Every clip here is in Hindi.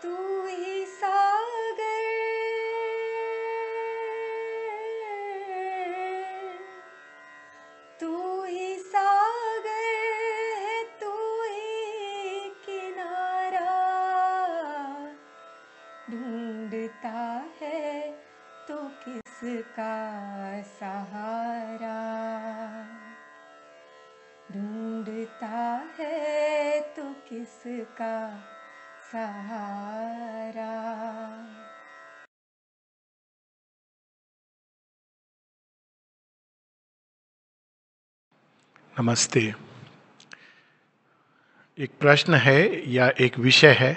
tú. नमस्ते एक प्रश्न है या एक विषय है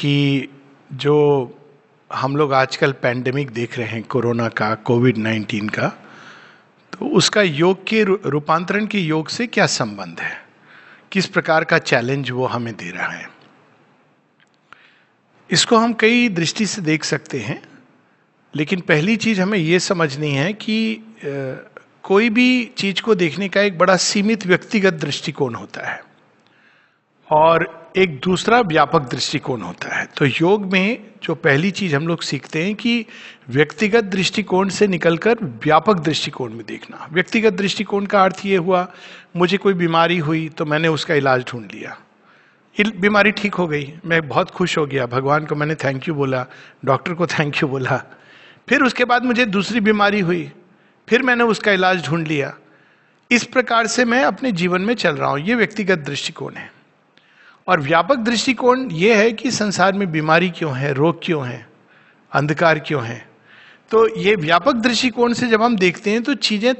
कि जो हम लोग आजकल पैंडेमिक देख रहे हैं कोरोना का कोविड नाइन्टीन का तो उसका योग के रूपांतरण के योग से क्या संबंध है किस प्रकार का चैलेंज वो हमें दे रहा है इसको हम कई दृष्टि से देख सकते हैं लेकिन पहली चीज़ हमें ये समझनी है कि कोई भी चीज को देखने का एक बड़ा सीमित व्यक्तिगत दृष्टिकोण होता है और एक दूसरा व्यापक दृष्टिकोण होता है तो योग में जो पहली चीज हम लोग सीखते हैं कि व्यक्तिगत दृष्टिकोण से निकलकर व्यापक दृष्टिकोण में देखना व्यक्तिगत दृष्टिकोण का अर्थ ये हुआ मुझे कोई बीमारी हुई तो मैंने उसका इलाज ढूंढ लिया बीमारी ठीक हो गई मैं बहुत खुश हो गया भगवान को मैंने थैंक यू बोला डॉक्टर को थैंक यू बोला फिर उसके बाद मुझे दूसरी बीमारी हुई फिर मैंने उसका इलाज ढूंढ लिया इस प्रकार से मैं अपने जीवन में चल रहा हूं ये व्यक्तिगत दृष्टिकोण है और व्यापक दृष्टिकोण यह है कि संसार में बीमारी क्यों है रोग क्यों है अंधकार क्यों है तो ये व्यापक दृष्टिकोण से जब हम देखते हैं तो चीजें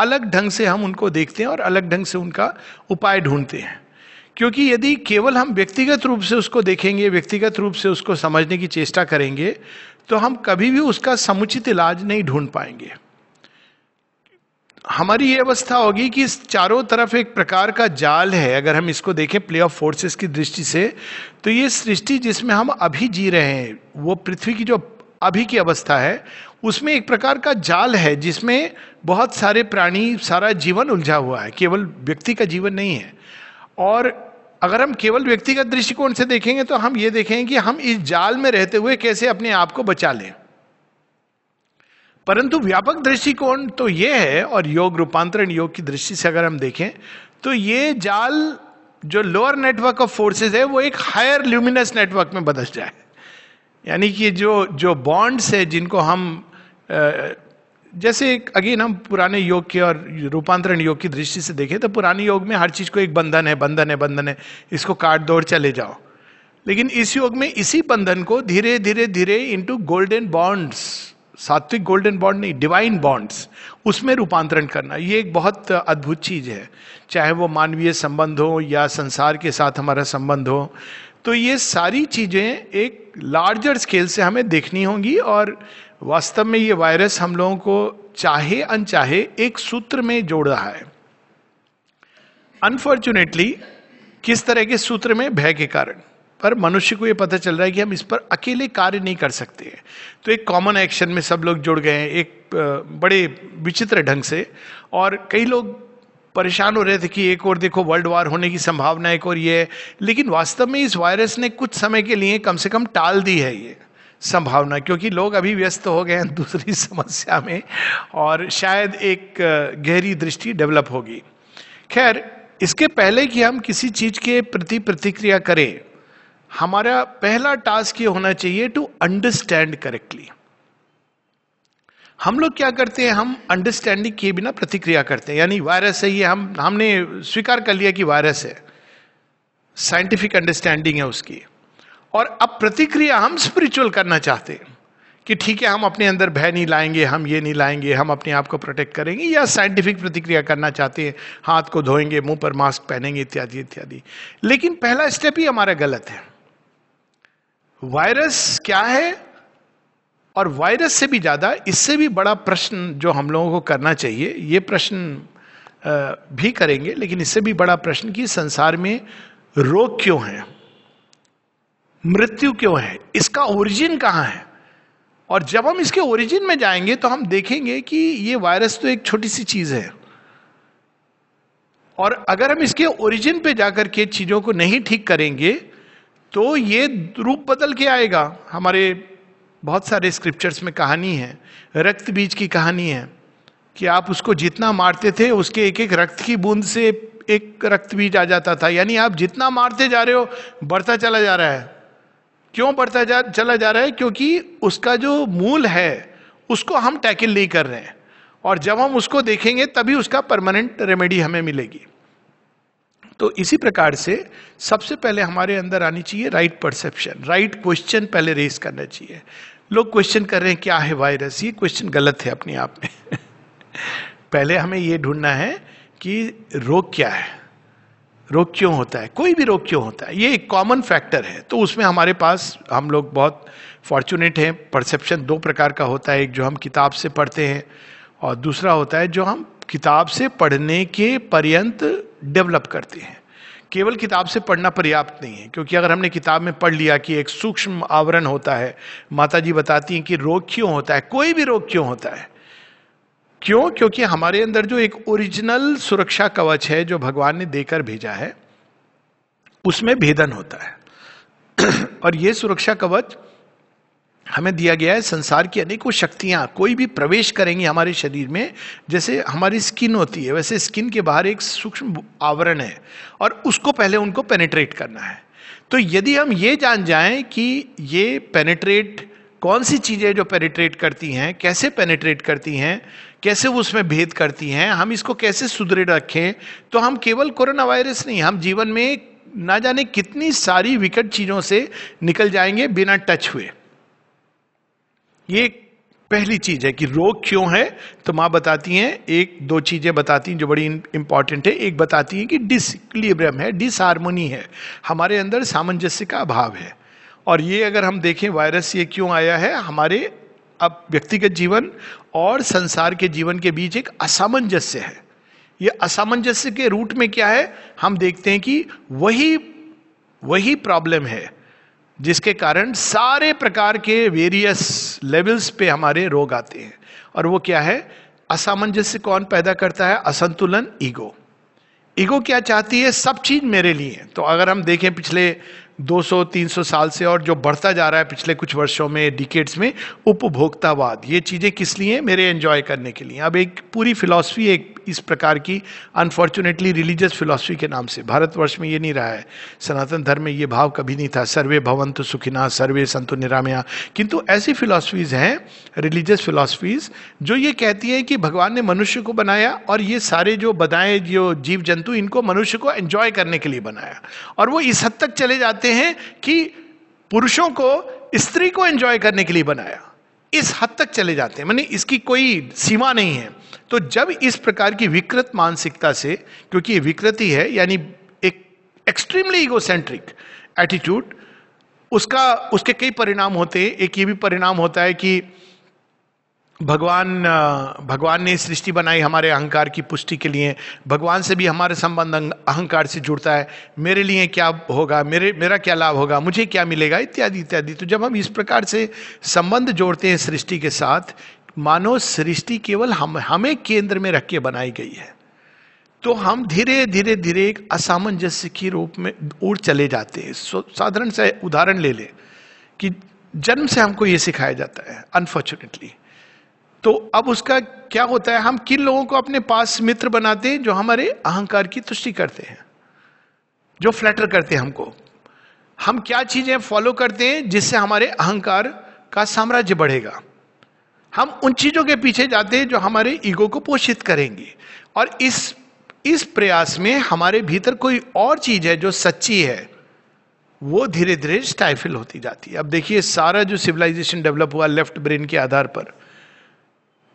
अलग ढंग से हम उनको देखते हैं और अलग ढंग से उनका उपाय ढूंढते हैं क्योंकि यदि केवल हम व्यक्तिगत रूप से उसको देखेंगे व्यक्तिगत रूप से उसको समझने की चेष्टा करेंगे तो हम कभी भी उसका समुचित इलाज नहीं ढूंढ पाएंगे हमारी ये अवस्था होगी कि इस चारों तरफ एक प्रकार का जाल है अगर हम इसको देखें प्ले ऑफ फोर्सेस की दृष्टि से तो ये सृष्टि जिसमें हम अभी जी रहे हैं वो पृथ्वी की जो अभी की अवस्था है उसमें एक प्रकार का जाल है जिसमें बहुत सारे प्राणी सारा जीवन उलझा हुआ है केवल व्यक्ति का जीवन नहीं है और अगर हम केवल व्यक्तिगत दृष्टिकोण से देखेंगे तो हम ये देखेंगे कि हम इस जाल में रहते हुए कैसे अपने आप को बचा लें परंतु व्यापक दृष्टिकोण तो ये है और योग रूपांतरण योग की दृष्टि से अगर हम देखें तो ये जाल जो लोअर नेटवर्क ऑफ फोर्सेस है वो एक हायर ल्यूमिनस नेटवर्क में बदल जाए यानी कि जो जो बॉन्ड्स है जिनको हम जैसे अगेन हम पुराने योग के और रूपांतरण योग की दृष्टि से देखें तो पुराने योग में हर चीज को एक बंधन है बंधन है बंधन है इसको काट दौड़ चले जाओ लेकिन इस योग में इसी बंधन को धीरे धीरे धीरे इंटू गोल्डन बॉन्ड्स सात्विक गोल्डन बॉन्ड नहीं डिवाइन बॉन्ड्स उसमें रूपांतरण करना ये एक बहुत अद्भुत चीज है चाहे वो मानवीय संबंध हो या संसार के साथ हमारा संबंध हो तो ये सारी चीजें एक लार्जर स्केल से हमें देखनी होंगी और वास्तव में ये वायरस हम लोगों को चाहे अनचाहे एक सूत्र में जोड़ रहा है अनफॉर्चुनेटली किस तरह के सूत्र में भय के कारण पर मनुष्य को ये पता चल रहा है कि हम इस पर अकेले कार्य नहीं कर सकते तो एक कॉमन एक्शन में सब लोग जुड़ गए एक बड़े विचित्र ढंग से और कई लोग परेशान हो रहे थे कि एक और देखो वर्ल्ड वार होने की संभावना एक और ये है लेकिन वास्तव में इस वायरस ने कुछ समय के लिए कम से कम टाल दी है ये संभावना क्योंकि लोग अभी व्यस्त हो गए हैं दूसरी समस्या में और शायद एक गहरी दृष्टि डेवलप होगी खैर इसके पहले कि हम किसी चीज़ के प्रति प्रतिक्रिया करें हमारा पहला टास्क ये होना चाहिए टू अंडरस्टैंड करेक्टली हम लोग क्या करते हैं हम अंडरस्टैंडिंग के बिना प्रतिक्रिया करते हैं यानी वायरस है ये हम हमने स्वीकार कर लिया कि वायरस है साइंटिफिक अंडरस्टैंडिंग है उसकी और अब प्रतिक्रिया हम स्पिरिचुअल करना चाहते हैं कि ठीक है हम अपने अंदर भय नहीं लाएंगे हम ये नहीं लाएंगे हम अपने आप को प्रोटेक्ट करेंगे या साइंटिफिक प्रतिक्रिया करना चाहते हैं हाथ को धोएंगे मुंह पर मास्क पहनेंगे इत्यादि इत्यादि लेकिन पहला स्टेप ही हमारा गलत है वायरस क्या है और वायरस से भी ज्यादा इससे भी बड़ा प्रश्न जो हम लोगों को करना चाहिए ये प्रश्न भी करेंगे लेकिन इससे भी बड़ा प्रश्न कि संसार में रोग क्यों है मृत्यु क्यों है इसका ओरिजिन कहाँ है और जब हम इसके ओरिजिन में जाएंगे तो हम देखेंगे कि ये वायरस तो एक छोटी सी चीज है और अगर हम इसके ओरिजिन पे जाकर के चीजों को नहीं ठीक करेंगे तो ये रूप बदल के आएगा हमारे बहुत सारे स्क्रिप्चर्स में कहानी है रक्त बीज की कहानी है कि आप उसको जितना मारते थे उसके एक एक रक्त की बूंद से एक रक्त बीज आ जाता था यानी आप जितना मारते जा रहे हो बढ़ता चला जा रहा है क्यों बढ़ता जा चला जा रहा है क्योंकि उसका जो मूल है उसको हम टैकल नहीं कर रहे हैं और जब हम उसको देखेंगे तभी उसका परमानेंट रेमेडी हमें मिलेगी तो इसी प्रकार से सबसे पहले हमारे अंदर आनी चाहिए राइट परसेप्शन राइट क्वेश्चन पहले रेस करना चाहिए लोग क्वेश्चन कर रहे हैं क्या है वायरस ये क्वेश्चन गलत है अपने आप में पहले हमें ये ढूंढना है कि रोग क्या है रोग क्यों होता है कोई भी रोग क्यों होता है ये एक कॉमन फैक्टर है तो उसमें हमारे पास हम लोग बहुत फॉर्चुनेट हैं परसेप्शन दो प्रकार का होता है एक जो हम किताब से पढ़ते हैं और दूसरा होता है जो हम किताब से पढ़ने के पर्यंत डेवलप करते हैं केवल किताब से पढ़ना पर्याप्त नहीं है क्योंकि अगर हमने किताब में पढ़ लिया कि एक सूक्ष्म आवरण होता है माता जी बताती हैं कि रोग क्यों होता है कोई भी रोग क्यों होता है क्यों क्योंकि हमारे अंदर जो एक ओरिजिनल सुरक्षा कवच है जो भगवान ने देकर भेजा है उसमें भेदन होता है और यह सुरक्षा कवच हमें दिया गया है संसार की अनेकों शक्तियाँ कोई भी प्रवेश करेंगी हमारे शरीर में जैसे हमारी स्किन होती है वैसे स्किन के बाहर एक सूक्ष्म आवरण है और उसको पहले उनको पेनेट्रेट करना है तो यदि हम ये जान जाएं कि ये पेनेट्रेट कौन सी चीज़ें जो पेनेट्रेट करती हैं कैसे पेनेट्रेट करती हैं कैसे वो उसमें भेद करती हैं हम इसको कैसे सुदृढ़ रखें तो हम केवल कोरोना वायरस नहीं हम जीवन में ना जाने कितनी सारी विकट चीज़ों से निकल जाएंगे बिना टच हुए ये पहली चीज है कि रोग क्यों है तो माँ बताती हैं एक दो चीजें बताती हैं जो बड़ी इंपॉर्टेंट है एक बताती हैं कि डिसक्लिब्रम है डिसहारमोनी है हमारे अंदर सामंजस्य का अभाव है और ये अगर हम देखें वायरस ये क्यों आया है हमारे अब व्यक्तिगत जीवन और संसार के जीवन के बीच एक असामंजस्य है ये असामंजस्य के रूट में क्या है हम देखते हैं कि वही वही प्रॉब्लम है जिसके कारण सारे प्रकार के वेरियस लेवल्स पे हमारे रोग आते हैं और वो क्या है असामंजस्य कौन पैदा करता है असंतुलन ईगो ईगो क्या चाहती है सब चीज मेरे लिए तो अगर हम देखें पिछले 200 300 साल से और जो बढ़ता जा रहा है पिछले कुछ वर्षों में डिकेट्स में उपभोक्तावाद ये चीज़ें किस लिए मेरे एंजॉय करने के लिए अब एक पूरी फिलॉसफी एक इस प्रकार की अनफॉर्चुनेटली रिलीजियस फिलॉसफी के नाम से भारतवर्ष में ये नहीं रहा है सनातन धर्म में ये भाव कभी नहीं था सर्वे भवंत सुखिना सर्वे संतु निरामया किंतु ऐसी फिलॉसफीज हैं रिलीजियस फिलॉसफीज जो ये कहती है कि भगवान ने मनुष्य को बनाया और ये सारे जो बताएं जो जीव जंतु इनको मनुष्य को एन्जॉय करने के लिए बनाया और वो इस हद तक चले जाते कहते हैं कि पुरुषों को स्त्री को एंजॉय करने के लिए बनाया इस हद तक चले जाते हैं मानी इसकी कोई सीमा नहीं है तो जब इस प्रकार की विकृत मानसिकता से क्योंकि ये विकृति है यानी एक एक्सट्रीमली ईगोसेंट्रिक एटीट्यूड उसका उसके कई परिणाम होते हैं एक ये भी परिणाम होता है कि भगवान भगवान ने सृष्टि बनाई हमारे अहंकार की पुष्टि के लिए भगवान से भी हमारे संबंध अं-, अहंकार से जुड़ता है मेरे लिए क्या होगा मेरे मेरा क्या लाभ होगा मुझे क्या मिलेगा इत्यादि इत्यादि तो जब हम इस प्रकार से संबंध जोड़ते हैं सृष्टि के साथ मानो सृष्टि केवल हम हमें केंद्र में रख के बनाई गई है तो हम धीरे धीरे धीरे एक असामंजस्य के रूप में उड़ चले जाते हैं साधारण से उदाहरण ले लें कि जन्म से हमको ये सिखाया जाता है अनफॉर्चुनेटली तो अब उसका क्या होता है हम किन लोगों को अपने पास मित्र बनाते हैं जो हमारे अहंकार की तुष्टि करते हैं जो फ्लैटर करते हैं हमको हम क्या चीजें फॉलो करते हैं जिससे हमारे अहंकार का साम्राज्य बढ़ेगा हम उन चीजों के पीछे जाते हैं जो हमारे ईगो को पोषित करेंगी और इस इस प्रयास में हमारे भीतर कोई और चीज है जो सच्ची है वो धीरे धीरे स्टाइफिल होती जाती है अब देखिए सारा जो सिविलाइजेशन डेवलप हुआ लेफ्ट ब्रेन के आधार पर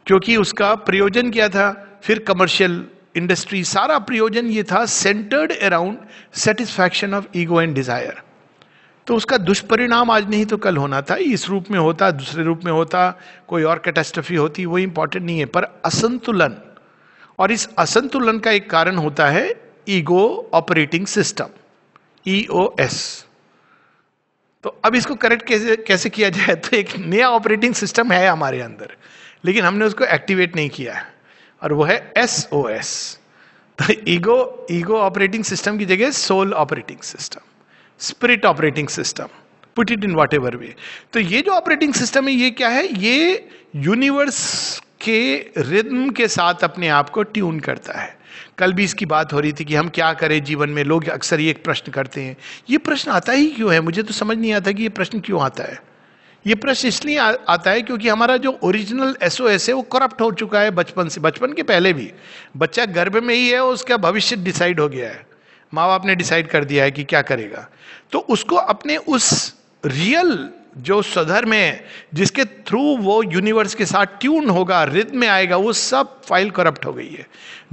क्योंकि उसका प्रयोजन क्या था फिर कमर्शियल इंडस्ट्री सारा प्रयोजन ये था centred around satisfaction of ego and desire तो उसका दुष्परिणाम आज नहीं तो कल होना था इस रूप में होता दूसरे रूप में होता कोई और कैटेस्ट्रफी होती वो इंपॉर्टेंट नहीं है पर असंतुलन और इस असंतुलन का एक कारण होता है ego operating system E O S तो अब इसको करेक्ट कैसे कैसे किया जाए तो एक नया ऑपरेटिंग सिस्टम है हमारे अंदर लेकिन हमने उसको एक्टिवेट नहीं किया है और वो है एस ओ एस तो ईगो ईगो ऑपरेटिंग सिस्टम की जगह soul operating system spirit operating system put it in whatever way तो ये जो ऑपरेटिंग सिस्टम है ये क्या है ये यूनिवर्स के रिदम के साथ अपने आप को ट्यून करता है कल भी इसकी बात हो रही थी कि हम क्या करें जीवन में लोग अक्सर ये प्रश्न करते हैं ये प्रश्न आता ही क्यों है मुझे तो समझ नहीं आता कि ये प्रश्न क्यों आता है ये प्रश्न इसलिए आता है क्योंकि हमारा जो ओरिजिनल एस है वो करप्ट हो चुका है बचपन से बचपन के पहले भी बच्चा गर्भ में ही है उसका भविष्य डिसाइड हो गया है माँ बाप ने डिसाइड कर दिया है कि क्या करेगा तो उसको अपने उस रियल जो सदर में जिसके थ्रू वो यूनिवर्स के साथ ट्यून होगा रिद में आएगा वो सब फाइल करप्ट हो गई है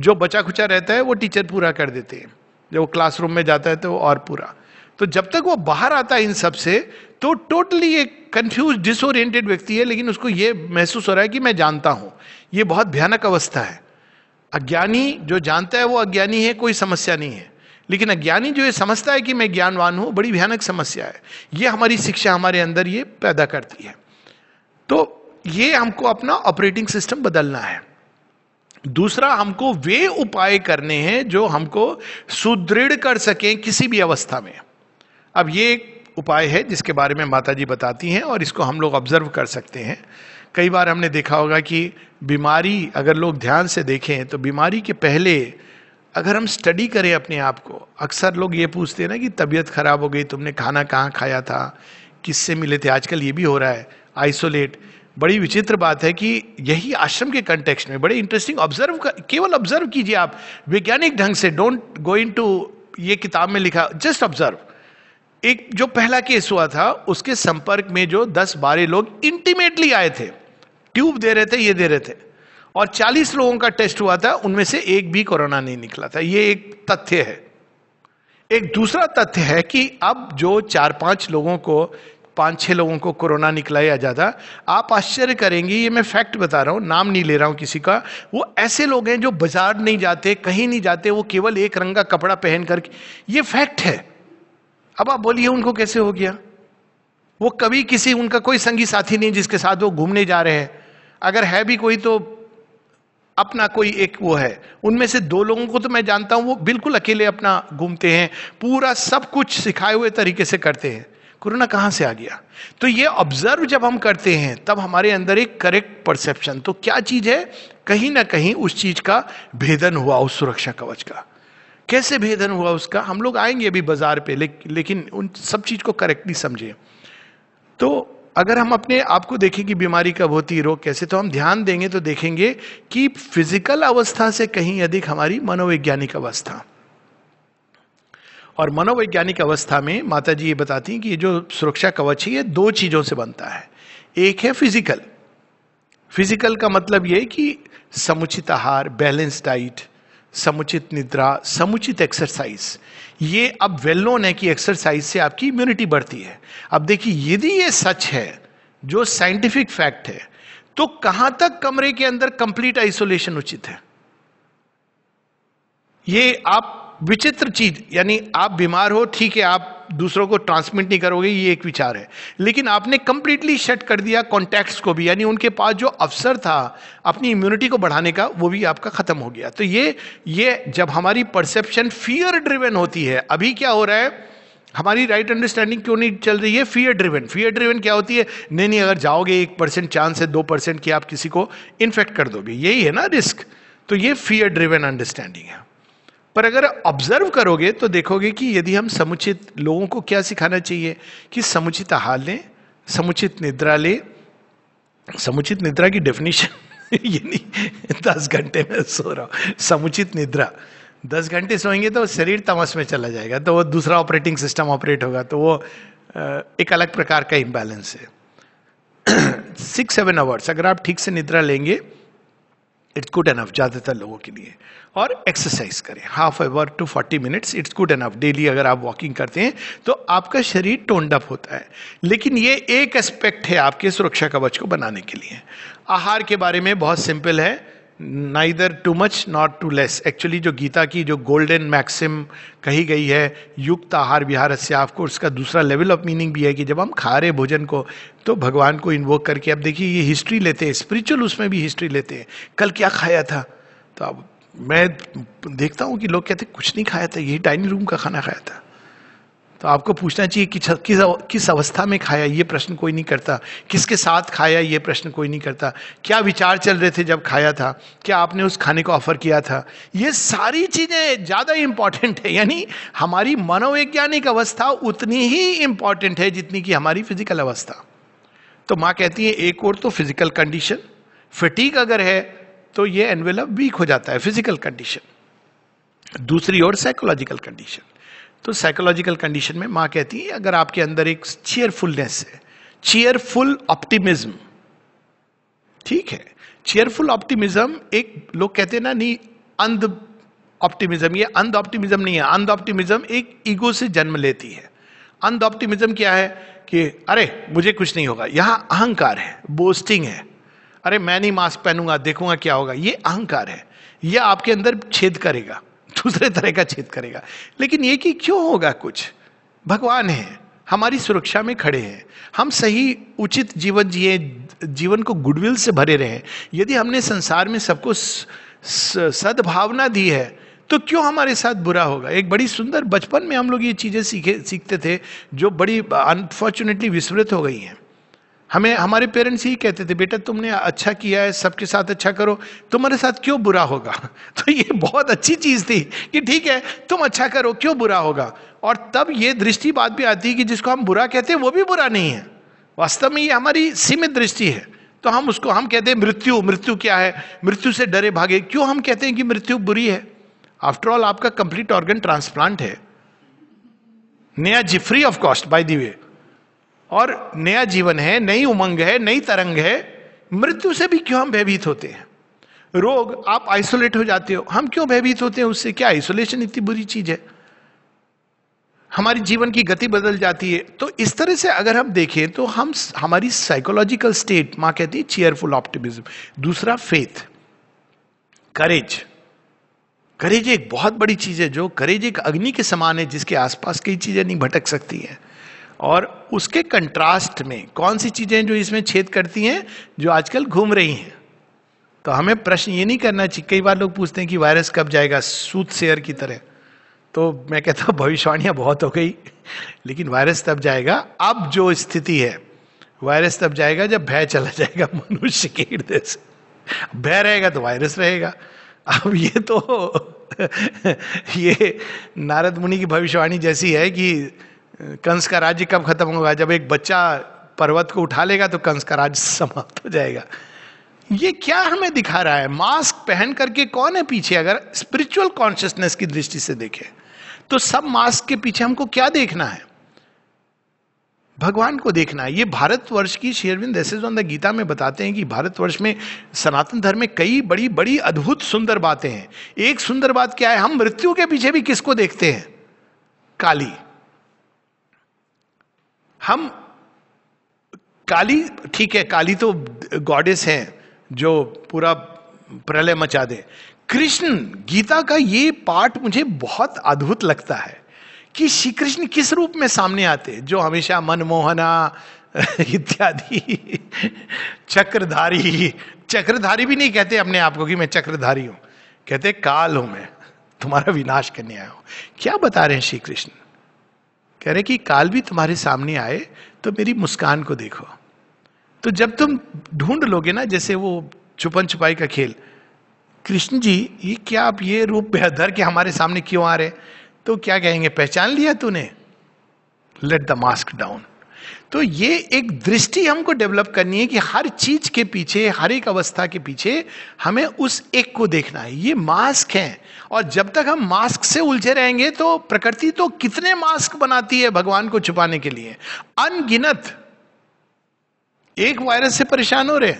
जो बचा खुचा रहता है वो टीचर पूरा कर देते हैं जब वो क्लासरूम में जाता है तो और पूरा तो जब तक वो बाहर आता है इन सब से तो टोटली एक कंफ्यूज डिसोरिएंटेड व्यक्ति है लेकिन उसको ये महसूस हो रहा है कि मैं जानता हूं ये बहुत भयानक अवस्था है अज्ञानी जो जानता है वो अज्ञानी है कोई समस्या नहीं है लेकिन अज्ञानी जो ये समझता है कि मैं ज्ञानवान हूं बड़ी भयानक समस्या है ये हमारी शिक्षा हमारे अंदर ये पैदा करती है तो ये हमको अपना ऑपरेटिंग सिस्टम बदलना है दूसरा हमको वे उपाय करने हैं जो हमको सुदृढ़ कर सकें किसी भी अवस्था में अब ये एक उपाय है जिसके बारे में माता जी बताती हैं और इसको हम लोग ऑब्जर्व कर सकते हैं कई बार हमने देखा होगा कि बीमारी अगर लोग ध्यान से देखें तो बीमारी के पहले अगर हम स्टडी करें अपने आप को अक्सर लोग ये पूछते हैं ना कि तबीयत खराब हो गई तुमने खाना कहाँ खाया था किससे मिले थे आजकल ये भी हो रहा है आइसोलेट बड़ी विचित्र बात है कि यही आश्रम के कंटेक्स्ट में बड़े इंटरेस्टिंग ऑब्जर्व केवल ऑब्जर्व कीजिए आप वैज्ञानिक ढंग से डोंट गो इन टू ये किताब में लिखा जस्ट ऑब्जर्व एक जो पहला केस हुआ था उसके संपर्क में जो दस बारह लोग इंटीमेटली आए थे ट्यूब दे रहे थे ये दे रहे थे और 40 लोगों का टेस्ट हुआ था उनमें से एक भी कोरोना नहीं निकला था ये एक तथ्य है एक दूसरा तथ्य है कि अब जो चार पांच लोगों को पांच छह लोगों को कोरोना निकला या ज्यादा आप आश्चर्य करेंगे ये मैं फैक्ट बता रहा हूं नाम नहीं ले रहा हूं किसी का वो ऐसे लोग हैं जो बाजार नहीं जाते कहीं नहीं जाते वो केवल एक रंग का कपड़ा पहन करके ये फैक्ट है अब आप बोलिए उनको कैसे हो गया वो कभी किसी उनका कोई संगी साथी नहीं जिसके साथ वो घूमने जा रहे हैं अगर है भी कोई तो अपना कोई एक वो है उनमें से दो लोगों को तो मैं जानता हूं वो बिल्कुल अकेले अपना घूमते हैं पूरा सब कुछ सिखाए हुए तरीके से करते हैं कोरोना कहां से आ गया तो ये ऑब्जर्व जब हम करते हैं तब हमारे अंदर एक करेक्ट परसेप्शन तो क्या चीज है कहीं ना कहीं उस चीज का भेदन हुआ उस सुरक्षा कवच का कैसे भेदन हुआ उसका हम लोग आएंगे अभी बाजार पे ले, लेकिन उन सब चीज को करेक्टली समझे तो अगर हम अपने आप को देखें कि बीमारी कब होती रोग कैसे तो हम ध्यान देंगे तो देखेंगे कि फिजिकल अवस्था से कहीं अधिक हमारी मनोवैज्ञानिक अवस्था और मनोवैज्ञानिक अवस्था में माता जी ये बताती हैं कि ये जो सुरक्षा कवच है ये दो चीजों से बनता है एक है फिजिकल फिजिकल का मतलब ये कि समुचित आहार बैलेंस डाइट समुचित निद्रा समुचित एक्सरसाइज ये अब वेल नोन है कि एक्सरसाइज से आपकी इम्यूनिटी बढ़ती है अब देखिए यदि ये सच है जो साइंटिफिक फैक्ट है तो कहां तक कमरे के अंदर कंप्लीट आइसोलेशन उचित है ये आप विचित्र चीज यानी आप बीमार हो ठीक है आप दूसरों को ट्रांसमिट नहीं करोगे ये एक विचार है लेकिन आपने कंप्लीटली शट कर दिया कॉन्टैक्ट्स को भी यानी उनके पास जो अवसर था अपनी इम्यूनिटी को बढ़ाने का वो भी आपका खत्म हो गया तो ये ये जब हमारी परसेप्शन फियर ड्रिवेन होती है अभी क्या हो रहा है हमारी राइट अंडरस्टैंडिंग क्यों नहीं चल रही है फियर ड्रिवन फियर ड्रिवन क्या होती है नहीं नहीं अगर जाओगे एक परसेंट चांस है दो परसेंट कि आप किसी को इन्फेक्ट कर दोगे यही है ना रिस्क तो ये फियर ड्रिवन अंडरस्टैंडिंग है पर अगर ऑब्जर्व करोगे तो देखोगे कि यदि हम समुचित लोगों को क्या सिखाना चाहिए कि समुचित आहार लें समुचित निद्रा लें समुचित निद्रा की डेफिनेशन ये नहीं दस घंटे में सो रहा हूँ समुचित निद्रा दस घंटे सोएंगे तो शरीर तमस में चला जाएगा तो वो दूसरा ऑपरेटिंग सिस्टम ऑपरेट होगा तो वो एक अलग प्रकार का इम्बैलेंस है सिक्स सेवन आवर्स अगर आप ठीक से निद्रा लेंगे इट्स गुड एनफ ज़्यादातर लोगों के लिए और एक्सरसाइज करें half hour to forty minutes it's good enough daily अगर आप वॉकिंग करते हैं तो आपका शरीर टोन्ड अप होता है लेकिन ये एक एस्पेक्ट है आपके सुरक्षा कवच को बनाने के लिए आहार के बारे में बहुत सिंपल है neither too much not too less actually जो गीता की जो गोल्डन मैक्सिम कही गई है युक्त आहार विहार से आपको उसका दूसरा लेवल ऑफ मीनिंग भी है कि जब हम खा रहे भोजन को तो भगवान को इन्वोक करके अब देखिए ये हिस्ट्री लेते हैं स्पिरिचुअल उसमें भी हिस्ट्री लेते हैं कल क्या खाया था तो अब मैं देखता हूँ कि लोग कहते कुछ नहीं खाया था यही डाइनिंग रूम का खाना खाया था तो आपको पूछना चाहिए कि किस किस अवस्था में खाया ये प्रश्न कोई नहीं करता किसके साथ खाया ये प्रश्न कोई नहीं करता क्या विचार चल रहे थे जब खाया था क्या आपने उस खाने को ऑफर किया था ये सारी चीज़ें ज़्यादा इंपॉर्टेंट है यानी हमारी मनोवैज्ञानिक अवस्था उतनी ही इंपॉर्टेंट है जितनी कि हमारी फिजिकल अवस्था तो माँ कहती है एक और तो फिजिकल कंडीशन फिटीक अगर है तो ये एनवेलप वीक हो जाता है फिजिकल कंडीशन दूसरी ओर साइकोलॉजिकल कंडीशन तो साइकोलॉजिकल कंडीशन में माँ कहती है अगर आपके अंदर एक चेयरफुलनेस है चेयरफुल ऑप्टिमिज्म ठीक है चेयरफुल ऑप्टिमिज्म एक लोग कहते हैं ना नहीं अंध ऑप्टिमिज्म ये अंध ऑप्टिमिज्म नहीं है अंध ऑप्टिमिज्म एक ईगो से जन्म लेती है अंध ऑप्टिमिज्म क्या है कि अरे मुझे कुछ नहीं होगा यहाँ अहंकार है बोस्टिंग है अरे मैं नहीं मास्क पहनूंगा देखूंगा क्या होगा ये अहंकार है यह आपके अंदर छेद करेगा दूसरे तरह का छेद करेगा लेकिन ये कि क्यों होगा कुछ भगवान है हमारी सुरक्षा में खड़े हैं हम सही उचित जीवन जिए जीवन को गुडविल से भरे रहें यदि हमने संसार में सबको सद्भावना दी है तो क्यों हमारे साथ बुरा होगा एक बड़ी सुंदर बचपन में हम लोग ये चीज़ें सीखे सीखते थे जो बड़ी अनफॉर्चुनेटली विस्मृत हो गई हैं हमें हमारे पेरेंट्स ही कहते थे बेटा तुमने अच्छा किया है सबके साथ अच्छा करो तुम्हारे साथ क्यों बुरा होगा तो ये बहुत अच्छी चीज़ थी कि ठीक है तुम अच्छा करो क्यों बुरा होगा और तब ये दृष्टि बात भी आती है कि जिसको हम बुरा कहते हैं वो भी बुरा नहीं है वास्तव में ये हमारी सीमित दृष्टि है तो हम उसको हम कहते हैं मृत्यु मृत्यु क्या है मृत्यु से डरे भागे क्यों हम कहते हैं कि मृत्यु बुरी है आफ्टर ऑल आपका कंप्लीट ऑर्गन ट्रांसप्लांट है नया free of cost by the way और नया जीवन है नई उमंग है नई तरंग है मृत्यु से भी क्यों हम भयभीत होते हैं रोग आप आइसोलेट हो जाते हो हम क्यों भयभीत होते हैं उससे क्या आइसोलेशन इतनी बुरी चीज है हमारी जीवन की गति बदल जाती है तो इस तरह से अगर हम देखें तो हम हमारी साइकोलॉजिकल स्टेट मां कहती है चेयरफुल ऑप्टिमिज्म दूसरा फेथ करेज करेज एक बहुत बड़ी चीज है जो करेज एक अग्नि के समान है जिसके आसपास कई चीजें नहीं भटक सकती है और उसके कंट्रास्ट में कौन सी चीजें जो इसमें छेद करती हैं जो आजकल घूम रही हैं तो हमें प्रश्न ये नहीं करना चाहिए कई बार लोग पूछते हैं कि वायरस कब जाएगा सूत शेयर की तरह तो मैं कहता हूँ भविष्यवाणियां बहुत हो गई लेकिन वायरस तब जाएगा अब जो स्थिति है वायरस तब जाएगा जब भय चला जाएगा मनुष्य के हृदय से भय रहेगा तो वायरस रहेगा अब ये तो ये नारद मुनि की भविष्यवाणी जैसी है कि कंस का राज्य कब खत्म होगा जब एक बच्चा पर्वत को उठा लेगा तो कंस का राज्य समाप्त हो जाएगा ये क्या हमें दिखा रहा है मास्क पहन करके कौन है पीछे अगर स्पिरिचुअल कॉन्शियसनेस की दृष्टि से देखें तो सब मास्क के पीछे हमको क्या देखना है भगवान को देखना है ये भारतवर्ष की शेरविंद ऑन द गीता में बताते हैं कि भारतवर्ष में सनातन धर्म में कई बड़ी बड़ी अद्भुत सुंदर बातें हैं एक सुंदर बात क्या है हम मृत्यु के पीछे भी किसको देखते हैं काली हम काली ठीक है काली तो गॉडेस हैं जो पूरा प्रलय मचा दे कृष्ण गीता का ये पार्ट मुझे बहुत अद्भुत लगता है कि श्री कृष्ण किस रूप में सामने आते जो हमेशा मनमोहना इत्यादि चक्रधारी चक्रधारी भी नहीं कहते अपने आप को कि मैं चक्रधारी हूं कहते काल हूं मैं तुम्हारा विनाश करने आया हूं क्या बता रहे हैं श्री कृष्ण कह रहे कि काल भी तुम्हारे सामने आए तो मेरी मुस्कान को देखो तो जब तुम ढूंढ लोगे ना जैसे वो छुपन छुपाई का खेल कृष्ण जी ये क्या आप ये रूप बेहदर के हमारे सामने क्यों आ रहे तो क्या कहेंगे पहचान लिया तूने लेट द मास्क डाउन तो ये एक दृष्टि हमको डेवलप करनी है कि हर चीज के पीछे हर एक अवस्था के पीछे हमें उस एक को देखना है ये मास्क है और जब तक हम मास्क से उलझे रहेंगे तो प्रकृति तो कितने मास्क बनाती है भगवान को छुपाने के लिए अनगिनत एक वायरस से परेशान हो रहे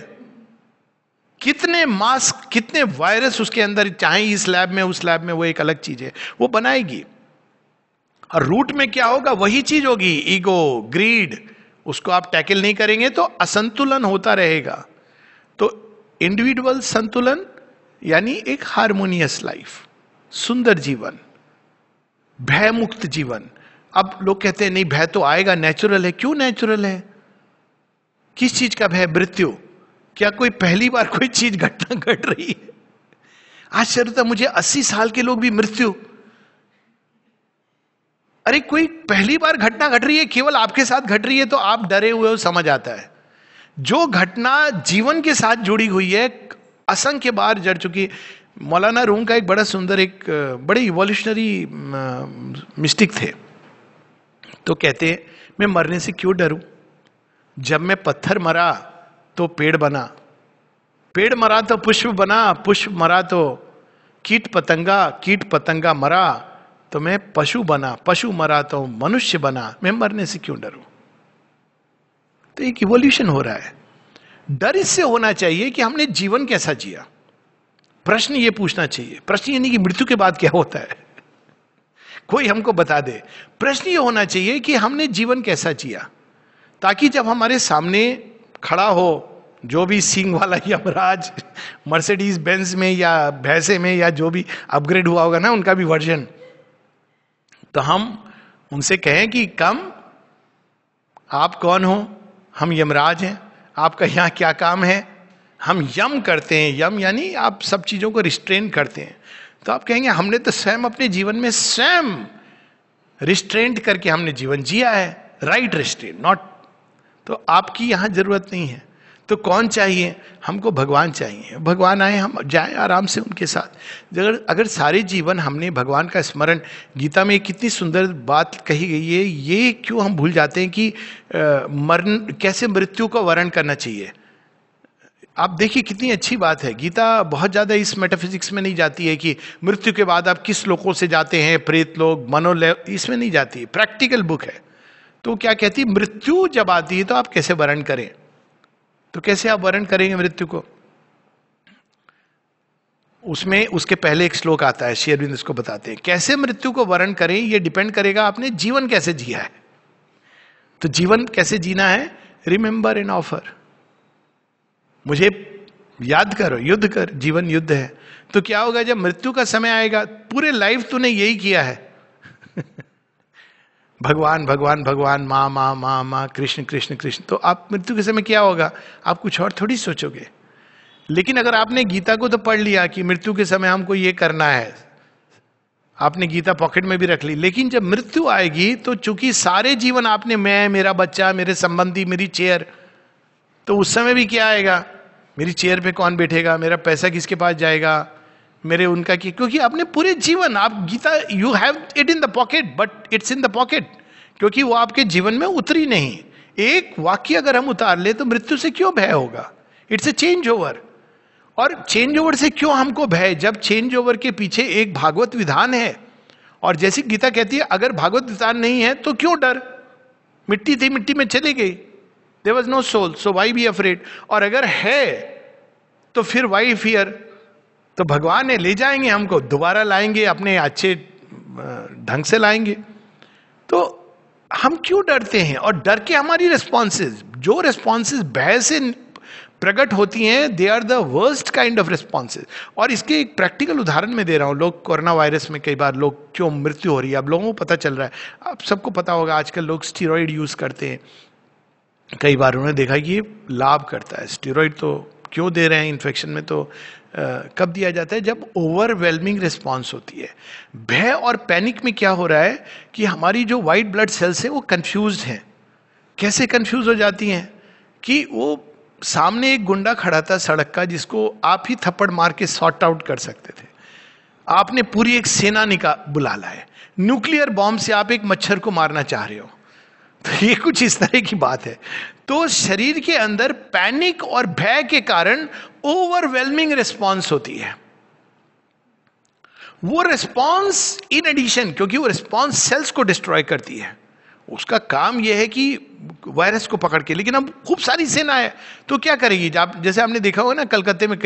कितने मास्क कितने वायरस उसके अंदर चाहे इस लैब में उस लैब में वो एक अलग चीज है वो बनाएगी और रूट में क्या होगा वही चीज होगी ईगो ग्रीड उसको आप टैकल नहीं करेंगे तो असंतुलन होता रहेगा तो इंडिविजुअल संतुलन यानी एक हारमोनियस लाइफ सुंदर जीवन भय मुक्त जीवन अब लोग कहते हैं नहीं भय तो आएगा नेचुरल है क्यों नेचुरल है किस चीज का भय मृत्यु क्या कोई पहली बार कोई चीज घटना घट गट रही है आश्चर्य था मुझे अस्सी साल के लोग भी मृत्यु अरे कोई पहली बार घटना घट गट रही है केवल आपके साथ घट रही है तो आप डरे हुए हो समझ आता है जो घटना जीवन के साथ जुड़ी हुई है असंख्य बार जड़ चुकी मौलाना रूम का एक बड़ा सुंदर एक बड़े इवोल्यूशनरी मिस्टिक थे तो कहते मैं मरने से क्यों डरूं जब मैं पत्थर मरा तो पेड़ बना पेड़ मरा तो पुष्प बना पुष्प मरा तो कीट पतंगा कीट पतंगा मरा तो मैं पशु बना पशु मरा तो मनुष्य बना मैं मरने से क्यों डरू तो एक इवोल्यूशन हो रहा है डर इससे होना चाहिए कि हमने जीवन कैसा जिया प्रश्न ये पूछना चाहिए प्रश्न ये नहीं कि मृत्यु के बाद क्या होता है कोई हमको बता दे प्रश्न ये होना चाहिए कि हमने जीवन कैसा जिया ताकि जब हमारे सामने खड़ा हो जो भी सिंह वाला यमराज मर्सिडीज बेंस में या भैंसे में या जो भी अपग्रेड हुआ होगा ना उनका भी वर्जन तो हम उनसे कहें कि कम आप कौन हो हम यमराज हैं आपका यहाँ क्या काम है हम यम करते हैं यम यानी आप सब चीज़ों को रिस्ट्रेन करते हैं तो आप कहेंगे हमने तो स्वयं अपने जीवन में स्वयं रिस्ट्रेंट करके हमने जीवन जिया है राइट रिस्ट्रेंट नॉट तो आपकी यहां जरूरत नहीं है तो कौन चाहिए हमको भगवान चाहिए भगवान आए हम जाए आराम से उनके साथ अगर अगर सारे जीवन हमने भगवान का स्मरण गीता में कितनी सुंदर बात कही गई है ये क्यों हम भूल जाते हैं कि मरण कैसे मृत्यु का वर्ण करना चाहिए आप देखिए कितनी अच्छी बात है गीता बहुत ज़्यादा इस मेटाफिजिक्स में नहीं जाती है कि मृत्यु के बाद आप किस लोगों से जाते हैं प्रेत लोग मनोलय इसमें नहीं जाती प्रैक्टिकल बुक है तो क्या कहती है मृत्यु जब आती है तो आप कैसे वर्ण करें तो कैसे आप वर्ण करेंगे मृत्यु को उसमें उसके पहले एक श्लोक आता है शेयरविंद इसको बताते हैं कैसे मृत्यु को वर्ण करें यह डिपेंड करेगा आपने जीवन कैसे जिया है तो जीवन कैसे जीना है रिमेंबर एन ऑफर मुझे याद करो युद्ध कर जीवन युद्ध है तो क्या होगा जब मृत्यु का समय आएगा पूरे लाइफ तूने यही किया है भगवान भगवान भगवान माँ माँ माँ माँ कृष्ण कृष्ण कृष्ण तो आप मृत्यु के समय क्या होगा आप कुछ और थोड़ी सोचोगे लेकिन अगर आपने गीता को तो पढ़ लिया कि मृत्यु के समय हमको ये करना है आपने गीता पॉकेट में भी रख ली लेकिन जब मृत्यु आएगी तो चूंकि सारे जीवन आपने मैं मेरा बच्चा मेरे संबंधी मेरी चेयर तो उस समय भी क्या आएगा मेरी चेयर पे कौन बैठेगा मेरा पैसा किसके पास जाएगा मेरे उनका की क्योंकि आपने पूरे जीवन आप Gita you have it in the pocket but it's in the pocket क्योंकि वो आपके जीवन में उतरी नहीं एक वाक्य अगर हम उतार ले तो मृत्यु से क्यों भय होगा इट्स ए चेंज ओवर और चेंज ओवर से क्यों हमको भय जब चेंज ओवर के पीछे एक भागवत विधान है और जैसी गीता कहती है अगर भागवत विधान नहीं है तो क्यों डर मिट्टी थी मिट्टी में चली गई there was no soul so why be afraid और अगर है तो फिर वाई फियर तो भगवान ने ले जाएंगे हमको दोबारा लाएंगे अपने अच्छे ढंग से लाएंगे तो हम क्यों डरते हैं और डर के हमारी रिस्पॉन्सेज जो रिस्पॉन्सेज भय से प्रकट होती हैं they are the worst kind of responses और इसके एक प्रैक्टिकल उदाहरण में दे रहा हूँ लोग कोरोना वायरस में कई बार लोग क्यों मृत्यु हो रही है अब लोगों को पता चल रहा है अब सबको पता होगा आजकल लोग स्टीरोइड यूज़ करते हैं कई बार उन्होंने देखा कि ये लाभ करता है स्टीरोइड तो क्यों दे रहे हैं इन्फेक्शन में तो आ, कब दिया जाता है जब ओवरवेलमिंग रिस्पॉन्स होती है भय और पैनिक में क्या हो रहा है कि हमारी जो वाइट ब्लड सेल्स हैं वो कन्फ्यूज हैं कैसे कन्फ्यूज हो जाती हैं कि वो सामने एक गुंडा खड़ा था सड़क का जिसको आप ही थप्पड़ मार के सॉर्ट आउट कर सकते थे आपने पूरी एक सेना निका बुला ला है न्यूक्लियर बॉम्ब से आप एक मच्छर को मारना चाह रहे हो तो ये कुछ इस तरह की बात है तो शरीर के अंदर पैनिक और भय के कारण ओवरवेलमिंग रिस्पॉन्स होती है वो रिस्पॉन्स इन एडिशन क्योंकि वो रिस्पॉन्स सेल्स को डिस्ट्रॉय करती है उसका काम यह है कि वायरस को पकड़ के लेकिन अब खूब सारी सेना है तो क्या करेगी आप जैसे आपने देखा होगा ना कलकत्ते में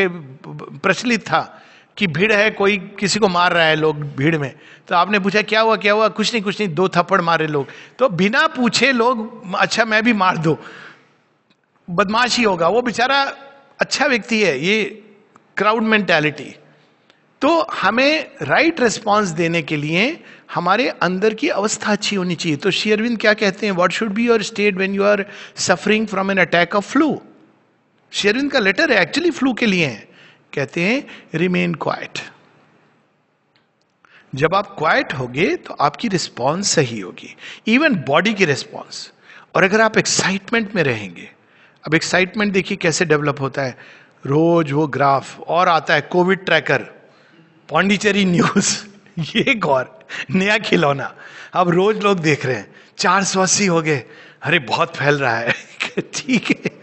प्रचलित था कि भीड़ है कोई किसी को मार रहा है लोग भीड़ में तो आपने पूछा क्या हुआ क्या हुआ कुछ नहीं कुछ नहीं दो थप्पड़ मारे लोग तो बिना पूछे लोग अच्छा मैं भी मार दो बदमाश ही होगा वो बेचारा अच्छा व्यक्ति है ये क्राउड मेंटेलिटी तो हमें राइट रिस्पॉन्स देने के लिए हमारे अंदर की अवस्था अच्छी होनी चाहिए तो शेयरविंद क्या कहते हैं what should be your state when you are suffering from an attack of flu Sri Aurobindo का लेटर है एक्चुअली फ्लू के लिए है कहते हैं रिमेन क्वाइट जब आप क्वाइट होगे तो आपकी रिस्पॉन्स सही होगी इवन बॉडी की रिस्पॉन्स और अगर आप एक्साइटमेंट में रहेंगे अब एक्साइटमेंट देखिए कैसे डेवलप होता है रोज वो ग्राफ और आता है कोविड ट्रैकर पौंडीचेरी न्यूज ये एक और नया खिलौना अब रोज लोग देख रहे हैं चार सौ अस्सी हो गए अरे बहुत फैल रहा है ठीक है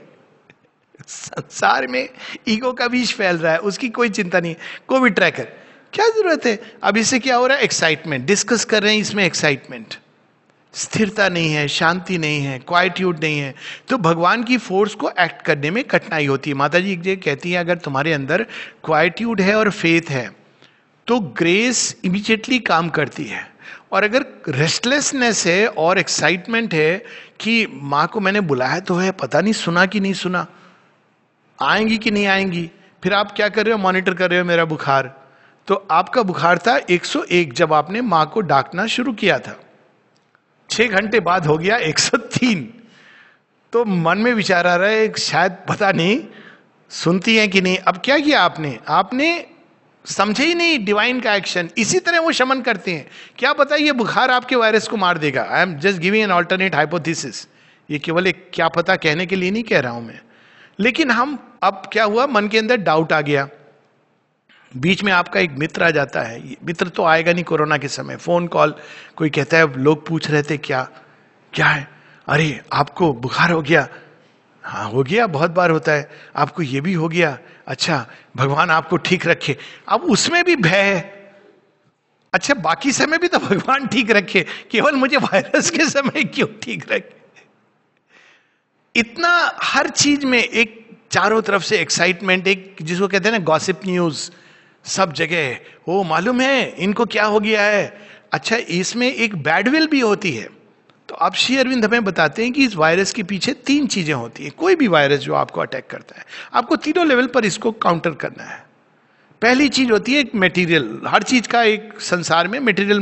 संसार में ईगो का बीज फैल रहा है उसकी कोई चिंता नहीं कोविड ट्रैकर क्या जरूरत है अब इससे क्या हो रहा है एक्साइटमेंट डिस्कस कर रहे हैं इसमें एक्साइटमेंट स्थिरता नहीं है शांति नहीं है क्वाइट्यूड नहीं है तो भगवान की फोर्स को एक्ट करने में कठिनाई होती है माता जी जगह कहती है अगर तुम्हारे अंदर क्वाइट्यूड है और फेथ है तो ग्रेस इमीजिएटली काम करती है और अगर रेस्टलेसनेस है और एक्साइटमेंट है कि माँ को मैंने बुलाया तो है पता नहीं सुना कि नहीं सुना आएंगी कि नहीं आएंगी फिर आप क्या कर रहे हो मॉनिटर कर रहे हो मेरा बुखार तो आपका बुखार था 101 जब आपने माँ को डाकना शुरू किया था छह घंटे बाद हो गया 103 तो मन में विचार आ रहा है शायद पता नहीं सुनती है कि नहीं अब क्या किया आपने आपने समझे ही नहीं डिवाइन का एक्शन इसी तरह वो शमन करते हैं क्या पता ये बुखार आपके वायरस को मार देगा I am just giving an alternate hypothesis ये केवल एक क्या पता कहने के लिए नहीं कह रहा हूं मैं लेकिन हम अब क्या हुआ मन के अंदर डाउट आ गया बीच में आपका एक मित्र आ जाता है मित्र तो आएगा नहीं कोरोना के समय फोन कॉल कोई कहता है लोग पूछ रहे थे क्या क्या है अरे आपको बुखार हो गया हाँ हो गया बहुत बार होता है आपको ये भी हो गया अच्छा भगवान आपको ठीक रखे अब उसमें भी भय है अच्छा बाकी समय भी तो भगवान ठीक रखे केवल मुझे वायरस के समय क्यों ठीक रखे इतना हर चीज में एक चारों तरफ से एक्साइटमेंट एक जिसको कहते हैं ना गॉसिप न्यूज सब जगह वो मालूम है इनको क्या हो गया है अच्छा इसमें एक बैडविल भी होती है तो अब श्री अरविंद हमें बताते हैं कि इस वायरस के पीछे तीन चीजें होती हैं कोई भी वायरस जो आपको अटैक करता है आपको तीनों लेवल पर इसको काउंटर करना है पहली चीज होती है एक मटेरियल हर चीज का एक संसार में मटेरियल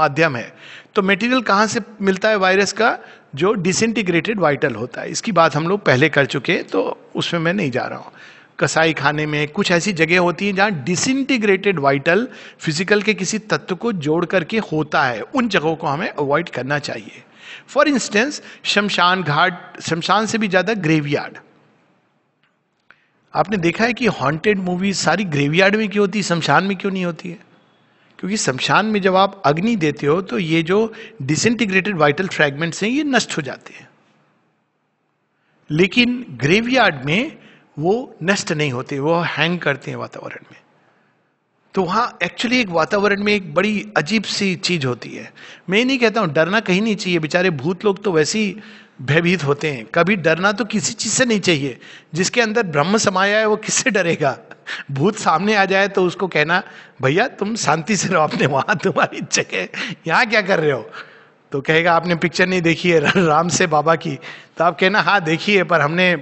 माध्यम है तो मटेरियल कहाँ से मिलता है वायरस का जो डिसइंटीग्रेटेड वाइटल होता है इसकी बात हम लोग पहले कर चुके हैं तो उसमें मैं नहीं जा रहा हूँ कसाई खाने में कुछ ऐसी जगह होती है जहाँ डिसइंटीग्रेटेड वाइटल फिजिकल के किसी तत्व को जोड़ करके होता है उन जगहों को हमें अवॉइड करना चाहिए फॉर इंस्टेंस शमशान घाट शमशान से भी ज़्यादा ग्रेवयार्ड आपने देखा है कि हॉन्टेड मूवी सारी ग्रेवयार्ड में क्यों होती है शमशान में क्यों नहीं होती है क्योंकि शमशान में जब आप अग्नि देते हो तो ये जो डिसइंटीग्रेटेड वाइटल फ्रैगमेंट्स हैं ये नष्ट हो जाते हैं लेकिन ग्रेवयार्ड में वो नष्ट नहीं होते वो हैंग करते हैं वातावरण में तो वहां एक्चुअली एक वातावरण में एक बड़ी अजीब सी चीज होती है मैं नहीं कहता हूं डरना कहीं नहीं चाहिए बेचारे भूत लोग तो वैसे ही भयभीत होते हैं कभी डरना तो किसी चीज से नहीं चाहिए जिसके अंदर ब्रह्म समाया है वो किससे डरेगा भूत सामने आ जाए तो उसको कहना भैया तुम शांति से रहो अपने वहां तुम्हारी जगह यहाँ क्या कर रहे हो तो कहेगा आपने पिक्चर नहीं देखी है राम से बाबा की तो आप कहना हाँ देखी है पर हमने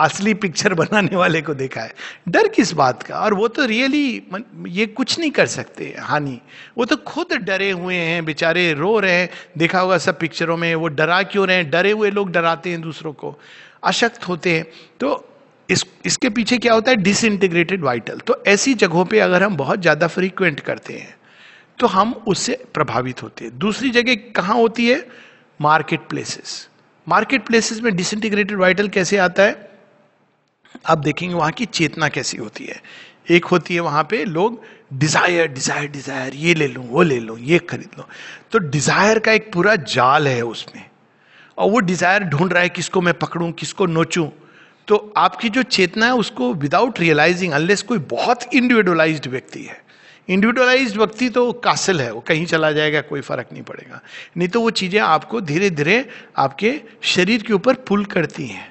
असली पिक्चर बनाने वाले को देखा है डर किस बात का और वो तो रियली ये कुछ नहीं कर सकते हानि वो तो खुद डरे हुए हैं बेचारे रो रहे हैं देखा होगा सब पिक्चरों में वो डरा क्यों रहे हैं डरे हुए लोग डराते हैं दूसरों को अशक्त होते हैं तो इस इसके पीछे क्या होता है डिसइंटीग्रेटेड वाइटल तो ऐसी जगहों पे अगर हम बहुत ज़्यादा फ्रीक्वेंट करते हैं तो हम उससे प्रभावित होते हैं दूसरी जगह कहाँ होती है मार्केट प्लेसेस मार्केट प्लेसेस में डिसइंटीग्रेटेड वाइटल कैसे आता है आप देखेंगे वहां की चेतना कैसी होती है एक होती है वहां पे लोग डिज़ायर डिज़ायर डिज़ायर ये ले लूँ वो ले लूँ ये खरीद लो तो डिज़ायर का एक पूरा जाल है उसमें और वो डिज़ायर ढूंढ रहा है किसको मैं पकड़ूँ किसको नोचूँ तो आपकी जो चेतना है उसको विदाउट रियलाइजिंग अनलेस कोई बहुत इंडिविजुअलाइज व्यक्ति है इंडिविजुअलाइज व्यक्ति तो कासिल है वो कहीं चला जाएगा कोई फर्क नहीं पड़ेगा नहीं तो वो चीज़ें आपको धीरे धीरे आपके शरीर के ऊपर पुल करती हैं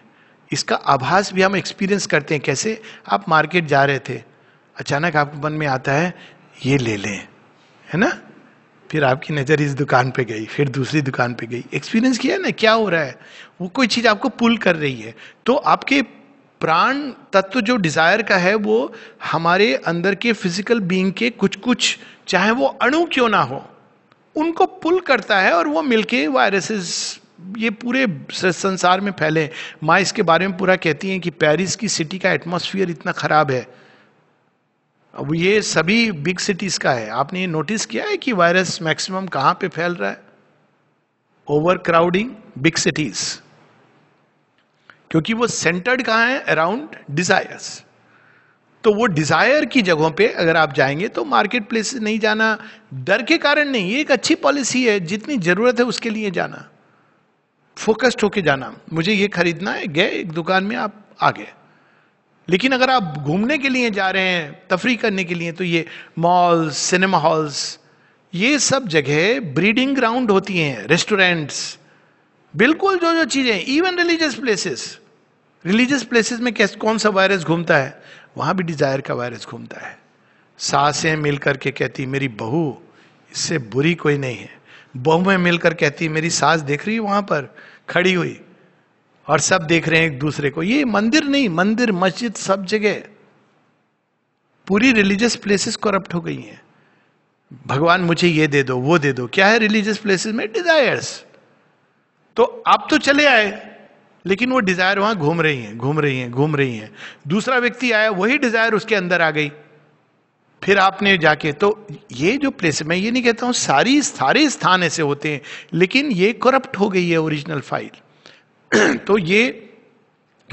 इसका आभास भी हम एक्सपीरियंस करते हैं कैसे आप मार्केट जा रहे थे अचानक आपके मन में आता है ये ले लें है ना फिर आपकी नज़र इस दुकान पे गई फिर दूसरी दुकान पे गई एक्सपीरियंस किया है ना क्या हो रहा है वो कोई चीज़ आपको पुल कर रही है तो आपके प्राण तत्व जो डिज़ायर का है वो हमारे अंदर के फिजिकल बींग के कुछ कुछ चाहे वो अणु क्यों ना हो उनको पुल करता है और वो मिलके वायरसेस ये पूरे संसार में फैले माँ इसके बारे में पूरा कहती हैं कि पेरिस की सिटी का एटमॉस्फेयर इतना ख़राब है अब ये सभी बिग सिटीज का है आपने ये नोटिस किया है कि वायरस मैक्सिमम कहां पे फैल रहा है ओवर क्राउडिंग बिग सिटीज क्योंकि वो सेंटर्ड कहां है अराउंड डिजायर्स तो वो डिजायर की जगहों पे अगर आप जाएंगे तो मार्केट प्लेस नहीं जाना डर के कारण नहीं ये एक अच्छी पॉलिसी है जितनी जरूरत है उसके लिए जाना फोकस्ड होके जाना मुझे ये खरीदना है गए एक दुकान में आप आ गए लेकिन अगर आप घूमने के लिए जा रहे हैं तफरी करने के लिए तो ये मॉल्स सिनेमा हॉल्स ये सब जगह ब्रीडिंग ग्राउंड होती हैं रेस्टोरेंट्स बिल्कुल जो जो चीज़ें even religious places religious places में कैसे कौन सा वायरस घूमता है वहां भी डिजायर का वायरस घूमता है सासें मिलकर के कहती मेरी बहू इससे बुरी कोई नहीं है बहू में मिलकर कहती मेरी सास देख रही है वहां पर खड़ी हुई और सब देख रहे हैं एक दूसरे को ये मंदिर नहीं मंदिर मस्जिद सब जगह पूरी रिलीजियस प्लेसेस करप्ट हो गई हैं भगवान मुझे ये दे दो वो दे दो क्या है रिलीजियस प्लेसेस में डिजायर्स तो आप तो चले आए लेकिन वो डिजायर वहां घूम रही हैं घूम रही हैं घूम रही हैं दूसरा व्यक्ति आया वही डिजायर उसके अंदर आ गई फिर आपने जाके तो ये जो प्लेस मैं ये नहीं कहता हूं सारी सारे स्थान ऐसे होते हैं लेकिन ये करप्ट हो गई है ओरिजिनल फाइल तो ये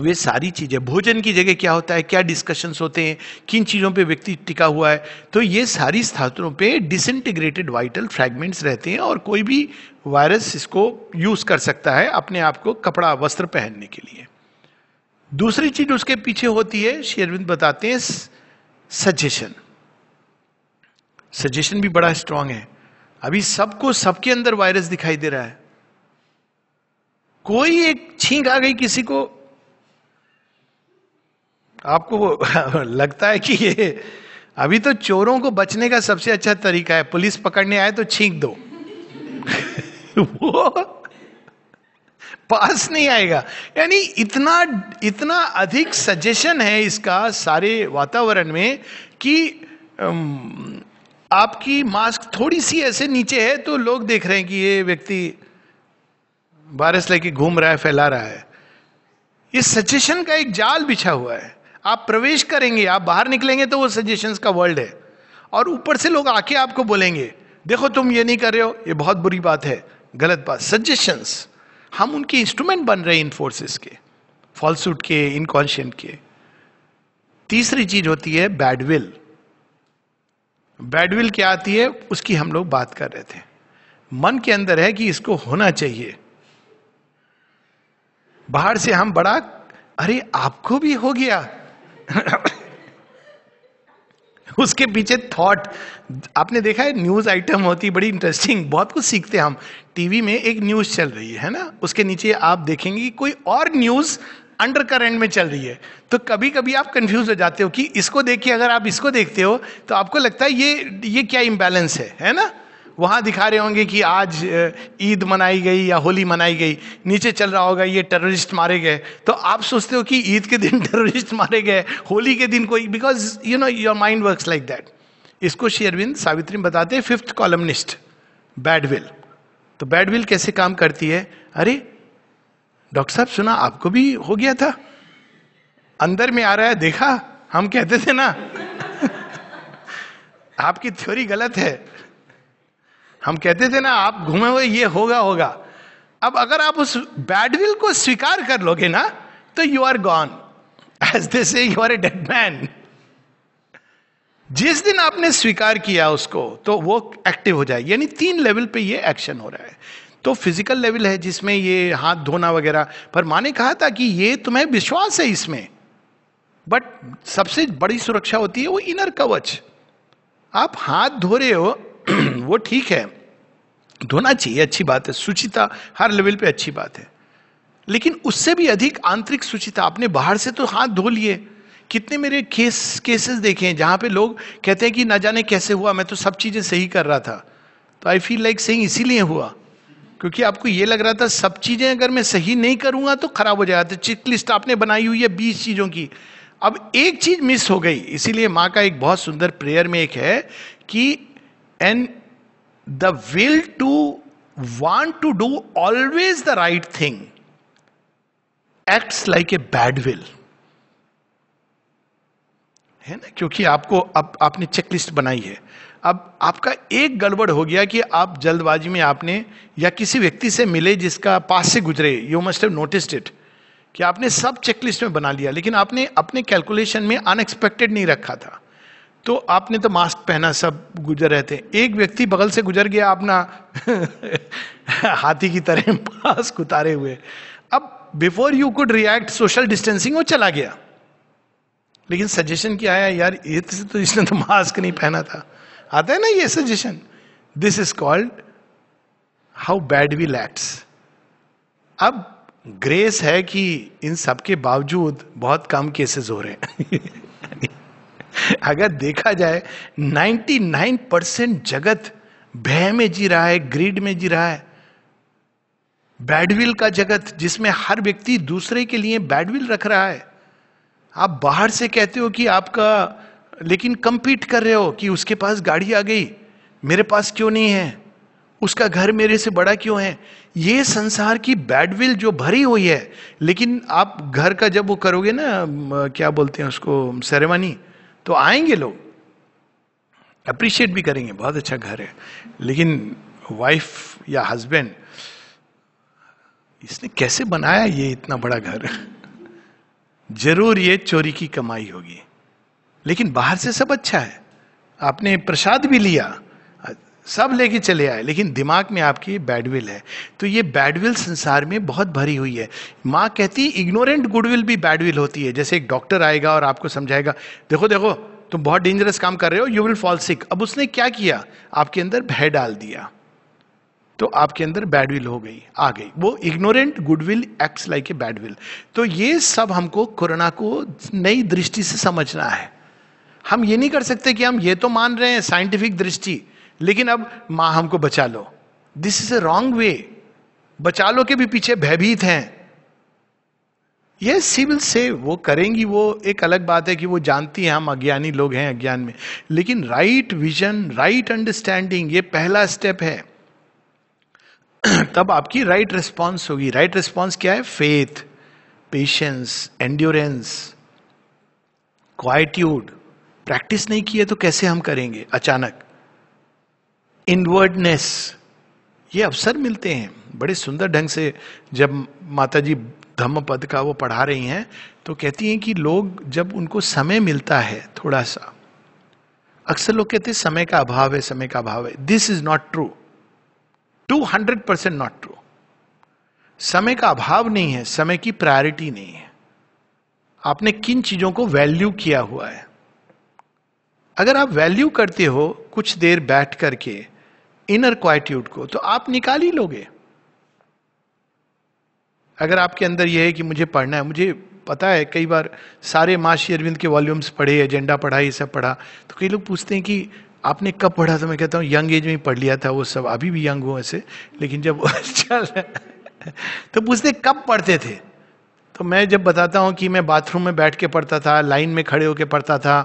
वे तो सारी चीज़ें भोजन की जगह क्या होता है क्या डिस्कशंस होते हैं किन चीज़ों पे व्यक्ति टिका हुआ है तो ये सारी स्थात्रों पे डिसइंटीग्रेटेड वाइटल फ्रैगमेंट्स रहते हैं और कोई भी वायरस इसको यूज़ कर सकता है अपने आप को कपड़ा वस्त्र पहनने के लिए दूसरी चीज उसके पीछे होती है शेरविंद बताते हैं सजेशन सजेशन भी बड़ा स्ट्रांग है अभी सबको सबके अंदर वायरस दिखाई दे रहा है कोई एक छींक आ गई किसी को आपको लगता है कि ये अभी तो चोरों को बचने का सबसे अच्छा तरीका है पुलिस पकड़ने आए तो छींक दो वो पास नहीं आएगा यानी इतना इतना अधिक सजेशन है इसका सारे वातावरण में कि आपकी मास्क थोड़ी सी ऐसे नीचे है तो लोग देख रहे हैं कि ये व्यक्ति वायरस लेके घूम रहा है फैला रहा है ये सजेशन का एक जाल बिछा हुआ है आप प्रवेश करेंगे आप बाहर निकलेंगे तो वो सजेशन का वर्ल्ड है और ऊपर से लोग आके आपको बोलेंगे देखो तुम ये नहीं कर रहे हो ये बहुत बुरी बात है गलत बात सजेशंस हम उनके इंस्ट्रूमेंट बन रहे हैं इन फोर्सेस के फॉल्सूट के इनकॉन्शियंट के तीसरी चीज होती है बैडविल बैडविल क्या आती है उसकी हम लोग बात कर रहे थे मन के अंदर है कि इसको होना चाहिए बाहर से हम बड़ा अरे आपको भी हो गया उसके पीछे थॉट आपने देखा है न्यूज आइटम होती बड़ी इंटरेस्टिंग बहुत कुछ सीखते हैं हम टीवी में एक न्यूज चल रही है ना उसके नीचे आप देखेंगे कि कोई और न्यूज अंडर करेंट में चल रही है तो कभी कभी आप कंफ्यूज हो जाते हो कि इसको देख के अगर आप इसको देखते हो तो आपको लगता है ये ये क्या इम्बेलेंस है है ना वहाँ दिखा रहे होंगे कि आज ईद मनाई गई या होली मनाई गई नीचे चल रहा होगा ये टेररिस्ट मारे गए तो आप सोचते हो कि ईद के दिन टेररिस्ट मारे गए होली के दिन कोई because you know your mind work like that इसको शेयरविंद सावित्री बताते हैं फिफ्थ कॉलमनिस्ट बैडविल तो बैडविल कैसे काम करती है अरे डॉक्टर साहब सुना आपको भी हो गया था अंदर में आ रहा है देखा हम कहते थे ना आपकी थ्योरी गलत है हम कहते थे ना आप घूमे हुए ये होगा होगा अब अगर आप उस बैडविल को स्वीकार कर लोगे ना तो you are gone as they say you are a dead man जिस दिन आपने स्वीकार किया उसको तो वो एक्टिव हो जाए यानी तीन लेवल पे ये एक्शन हो रहा है तो फिजिकल लेवल है जिसमें ये हाथ धोना वगैरह पर माने ने कहा था कि ये तुम्हें विश्वास है इसमें बट सबसे बड़ी सुरक्षा होती है वो इनर कवच आप हाथ धो रहे हो वो ठीक है धोना चाहिए अच्छी बात है सुचिता हर लेवल पे अच्छी बात है लेकिन उससे भी अधिक आंतरिक सुचिता आपने बाहर से तो हाथ धो लिए कितने मेरे केस केसेस देखे हैं जहां पे लोग कहते हैं कि ना जाने कैसे हुआ मैं तो सब चीज़ें सही कर रहा था तो आई फील लाइक सही इसीलिए हुआ क्योंकि आपको ये लग रहा था सब चीज़ें अगर मैं सही नहीं करूँगा तो खराब हो जाएगा तो चिक लिस्ट आपने बनाई हुई है बीस चीज़ों की अब एक चीज़ मिस हो गई इसीलिए माँ का एक बहुत सुंदर प्रेयर में एक है कि and the will to want to do always the right thing act like a bad will है ना क्योंकि आपको अब आपने चेकलिस्ट बनाई है अब आपका एक गड़बड़ हो गया कि आप जल्दबाजी में आपने या किसी व्यक्ति से मिले जिसका पास से गुजरे you must have noticed it कि आपने सब चेकलिस्ट में बना लिया लेकिन आपने अपने कैलकुलेशन में अनएक्सपेक्टेड नहीं रखा था तो आपने तो मास्क पहना सब गुजर रहे थे एक व्यक्ति बगल से गुजर गया अपना हाथी की तरह मास्क उतारे हुए अब before you could react social distancing वो चला गया लेकिन सजेशन क्या आया यार ये तो-, तो इसने तो मास्क नहीं पहना था आता है ना ये suggestion this is called how bad we lax अब ग्रेस है कि इन सबके बावजूद बहुत कम केसेस हो रहे हैं अगर देखा जाए 99 परसेंट जगत भय में जी रहा है ग्रीड में जी रहा है बैडविल का जगत जिसमें हर व्यक्ति दूसरे के लिए बैडविल रख रहा है आप बाहर से कहते हो कि आपका लेकिन कंपीट कर रहे हो कि उसके पास गाड़ी आ गई मेरे पास क्यों नहीं है उसका घर मेरे से बड़ा क्यों है ये संसार की बैडविल जो भरी हुई है लेकिन आप घर का जब वो करोगे ना क्या बोलते हैं उसको सेरेमनी तो आएंगे लोग अप्रिशिएट भी करेंगे बहुत अच्छा घर है लेकिन वाइफ या हस्बैंड इसने कैसे बनाया ये इतना बड़ा घर जरूर ये चोरी की कमाई होगी लेकिन बाहर से सब अच्छा है आपने प्रसाद भी लिया सब लेके चले आए लेकिन दिमाग में आपकी बैडविल है तो ये बैडविल संसार में बहुत भरी हुई है माँ कहती इग्नोरेंट गुडविल भी बैडविल होती है जैसे एक डॉक्टर आएगा और आपको समझाएगा देखो देखो तुम बहुत डेंजरस काम कर रहे हो यू विल फॉल सिक अब उसने क्या किया आपके अंदर भय डाल दिया तो आपके अंदर बैडविल हो गई आ गई वो ignorant goodwill acts like a bad will तो ये सब हमको कोरोना को नई दृष्टि से समझना है हम ये नहीं कर सकते कि हम ये तो मान रहे हैं साइंटिफिक दृष्टि लेकिन अब मां हमको बचा लो this is a wrong way बचा लो के भी पीछे भयभीत हैं ये सिविल से वो करेंगी वो एक अलग बात है कि वो जानती हैं हम अज्ञानी लोग हैं अज्ञान में लेकिन राइट विजन राइट अंडरस्टैंडिंग ये पहला स्टेप है तब आपकी राइट right रिस्पॉन्स होगी राइट right रिस्पॉन्स क्या है faith patience endurance quietude practice नहीं की है तो कैसे हम करेंगे अचानक इनवर्डनेस ये अवसर मिलते हैं बड़े सुंदर ढंग से जब माता जी धम्म पद का वो पढ़ा रही हैं तो कहती हैं कि लोग जब उनको समय मिलता है थोड़ा सा अक्सर लोग कहते हैं समय का अभाव है समय का अभाव है this is not true two hundred percent not true समय का अभाव नहीं है समय की प्रायोरिटी नहीं है आपने किन चीजों को वैल्यू किया हुआ है अगर आप वैल्यू करते हो कुछ देर बैठ करके इनर क्वाइट्यूड को तो आप निकाल ही लोगे अगर आपके अंदर यह है कि मुझे पढ़ना है मुझे पता है कई बार सारे माशी अरविंद के वॉल्यूम्स पढ़े एजेंडा पढ़ा ये सब पढ़ा तो कई लोग पूछते हैं कि आपने कब पढ़ा तो मैं कहता हूँ यंग एज में पढ़ लिया था वो सब अभी भी यंग हूँ ऐसे लेकिन जब चल तो पूछते कब पढ़ते थे तो मैं जब बताता हूँ कि मैं बाथरूम में बैठ के पढ़ता था लाइन में खड़े होकर पढ़ता था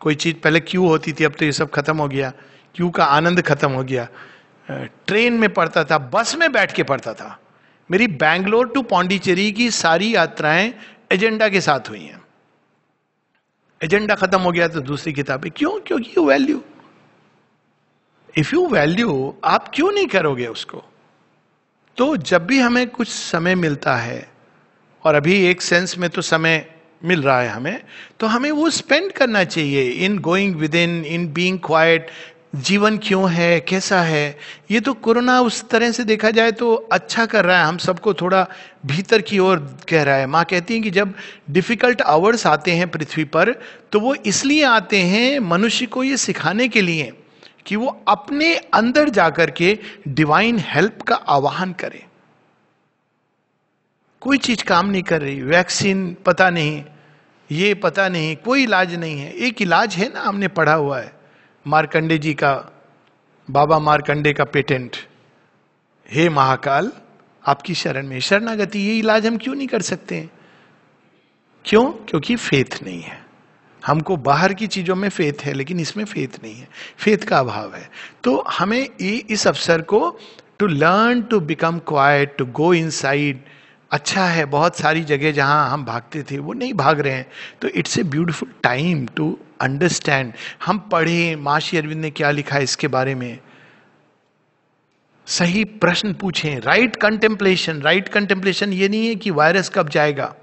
कोई चीज़ पहले क्यू होती थी अब तो ये सब खत्म हो गया क्यू का आनंद खत्म हो गया ट्रेन में पढ़ता था बस में बैठ के पढ़ता था मेरी बैंगलोर टू पौंडीचेरी की सारी यात्राएं एजेंडा के साथ हुई हैं एजेंडा खत्म हो गया तो दूसरी किताबें क्यों क्योंकि you value if you value आप क्यों नहीं करोगे उसको तो जब भी हमें कुछ समय मिलता है और अभी एक सेंस में तो समय मिल रहा है हमें तो हमें वो स्पेंड करना चाहिए in going within in being quiet जीवन क्यों है कैसा है ये तो कोरोना उस तरह से देखा जाए तो अच्छा कर रहा है हम सबको थोड़ा भीतर की ओर कह रहा है माँ कहती हैं कि जब डिफ़िकल्ट आवर्स आते हैं पृथ्वी पर तो वो इसलिए आते हैं मनुष्य को ये सिखाने के लिए कि वो अपने अंदर जाकर के डिवाइन हेल्प का आवाहन करे कोई चीज काम नहीं कर रही वैक्सीन पता नहीं ये पता नहीं कोई इलाज नहीं है एक इलाज है ना हमने पढ़ा हुआ है मारकंडे जी का बाबा मारकंडे का पेटेंट हे महाकाल आपकी शरण में शरणागति ये इलाज हम क्यों नहीं कर सकते हैं क्यों क्योंकि फेथ नहीं है हमको बाहर की चीजों में फेथ है लेकिन इसमें फेथ नहीं है फेथ का अभाव है तो हमें इस अवसर को to learn to become quiet to go inside अच्छा है बहुत सारी जगह जहाँ हम भागते थे वो नहीं भाग रहे हैं तो it's a beautiful time to understand हम पढ़े माशी अरविंद ने क्या लिखा है इसके बारे में सही प्रश्न पूछें राइट कंटेम्पलेशन राइट कंटेम्पलेशन ये नहीं है कि वायरस कब जाएगा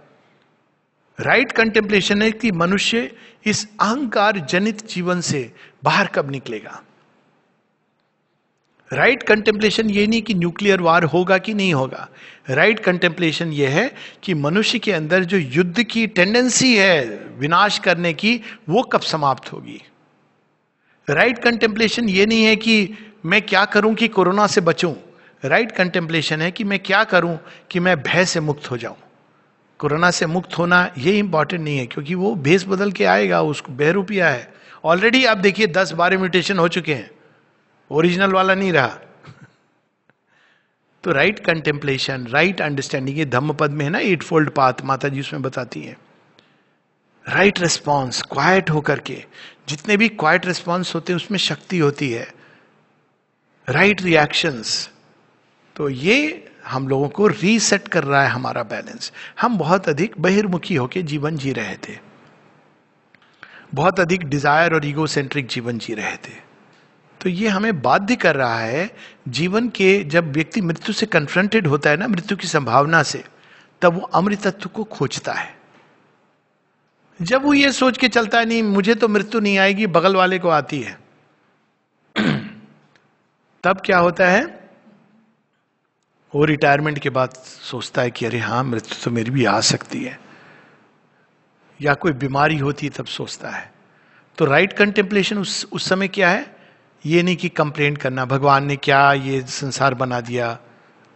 राइट right कंटेम्पलेशन है कि मनुष्य इस अहंकार जनित जीवन से बाहर कब निकलेगा राइट कंटेम्पलेशन ये नहीं कि न्यूक्लियर वार होगा कि नहीं होगा राइट right कंटेम्पलेशन ये है कि मनुष्य के अंदर जो युद्ध की टेंडेंसी है विनाश करने की वो कब समाप्त होगी राइट right कंटेम्पलेशन ये नहीं है कि मैं क्या करूं कि कोरोना से बचूं राइट right कंटेम्पलेशन है कि मैं क्या करूं कि मैं भय से मुक्त हो जाऊं कोरोना से मुक्त होना ये इंपॉर्टेंट नहीं है क्योंकि वो भेस बदल के आएगा उसको बहरूपिया है ऑलरेडी आप देखिए दस बारह म्यूटेशन हो चुके हैं ओरिजिनल वाला नहीं रहा तो राइट कंटेम्पलेशन राइट अंडरस्टैंडिंग ये धम्म पद में है ना एट फोल्ड पाथ माता जी उसमें बताती है राइट रिस्पॉन्स क्वाइट होकर के जितने भी क्वाइट रिस्पॉन्स होते हैं उसमें शक्ति होती है राइट right रिएक्शंस तो ये हम लोगों को रीसेट कर रहा है हमारा बैलेंस हम बहुत अधिक बहिर्मुखी होकर जीवन जी रहे थे बहुत अधिक डिजायर और ईगो सेंट्रिक जीवन जी रहे थे तो ये हमें बाध्य कर रहा है जीवन के जब व्यक्ति मृत्यु से कन्फ्रंटेड होता है ना मृत्यु की संभावना से तब वो अमृतत्व को खोजता है जब वो ये सोच के चलता है नहीं मुझे तो मृत्यु नहीं आएगी बगल वाले को आती है तब क्या होता है वो रिटायरमेंट के बाद सोचता है कि अरे हाँ मृत्यु तो मेरी भी आ सकती है या कोई बीमारी होती है तब सोचता है तो राइट कंटेम्पलेशन उस उस समय क्या है ये नहीं कि कंप्लेंट करना भगवान ने क्या ये संसार बना दिया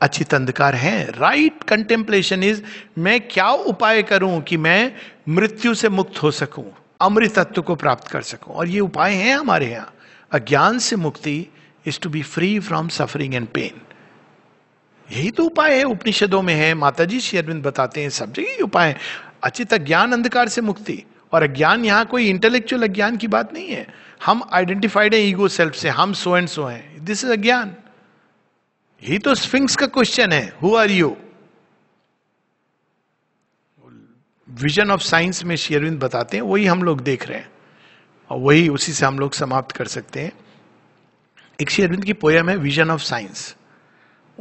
अचित अंधकार है राइट कंटेम्पलेशन इज मैं क्या उपाय करूं कि मैं मृत्यु से मुक्त हो सकूं अमृतत्व को प्राप्त कर सकूं और ये उपाय हैं हमारे यहाँ अज्ञान से मुक्ति is to be free from suffering and pain यही तो उपाय है उपनिषदों में है माता जी अरविंद बताते हैं सब जगह उपाय अचित अज्ञान अंधकार से मुक्ति और अज्ञान यहाँ कोई इंटेलेक्चुअल अज्ञान की बात नहीं है हम आइडेंटिफाइड है ईगो सेल्फ से हम सो एंड सो हैं दिस इज अज्ञान ही तो स्फिंक्स का क्वेश्चन है who are you vision of science में शेयरविंद बताते हैं वही हम लोग देख रहे हैं और वही उसी से हम लोग समाप्त कर सकते हैं एक शेयरविंद की पोयम है विजन ऑफ साइंस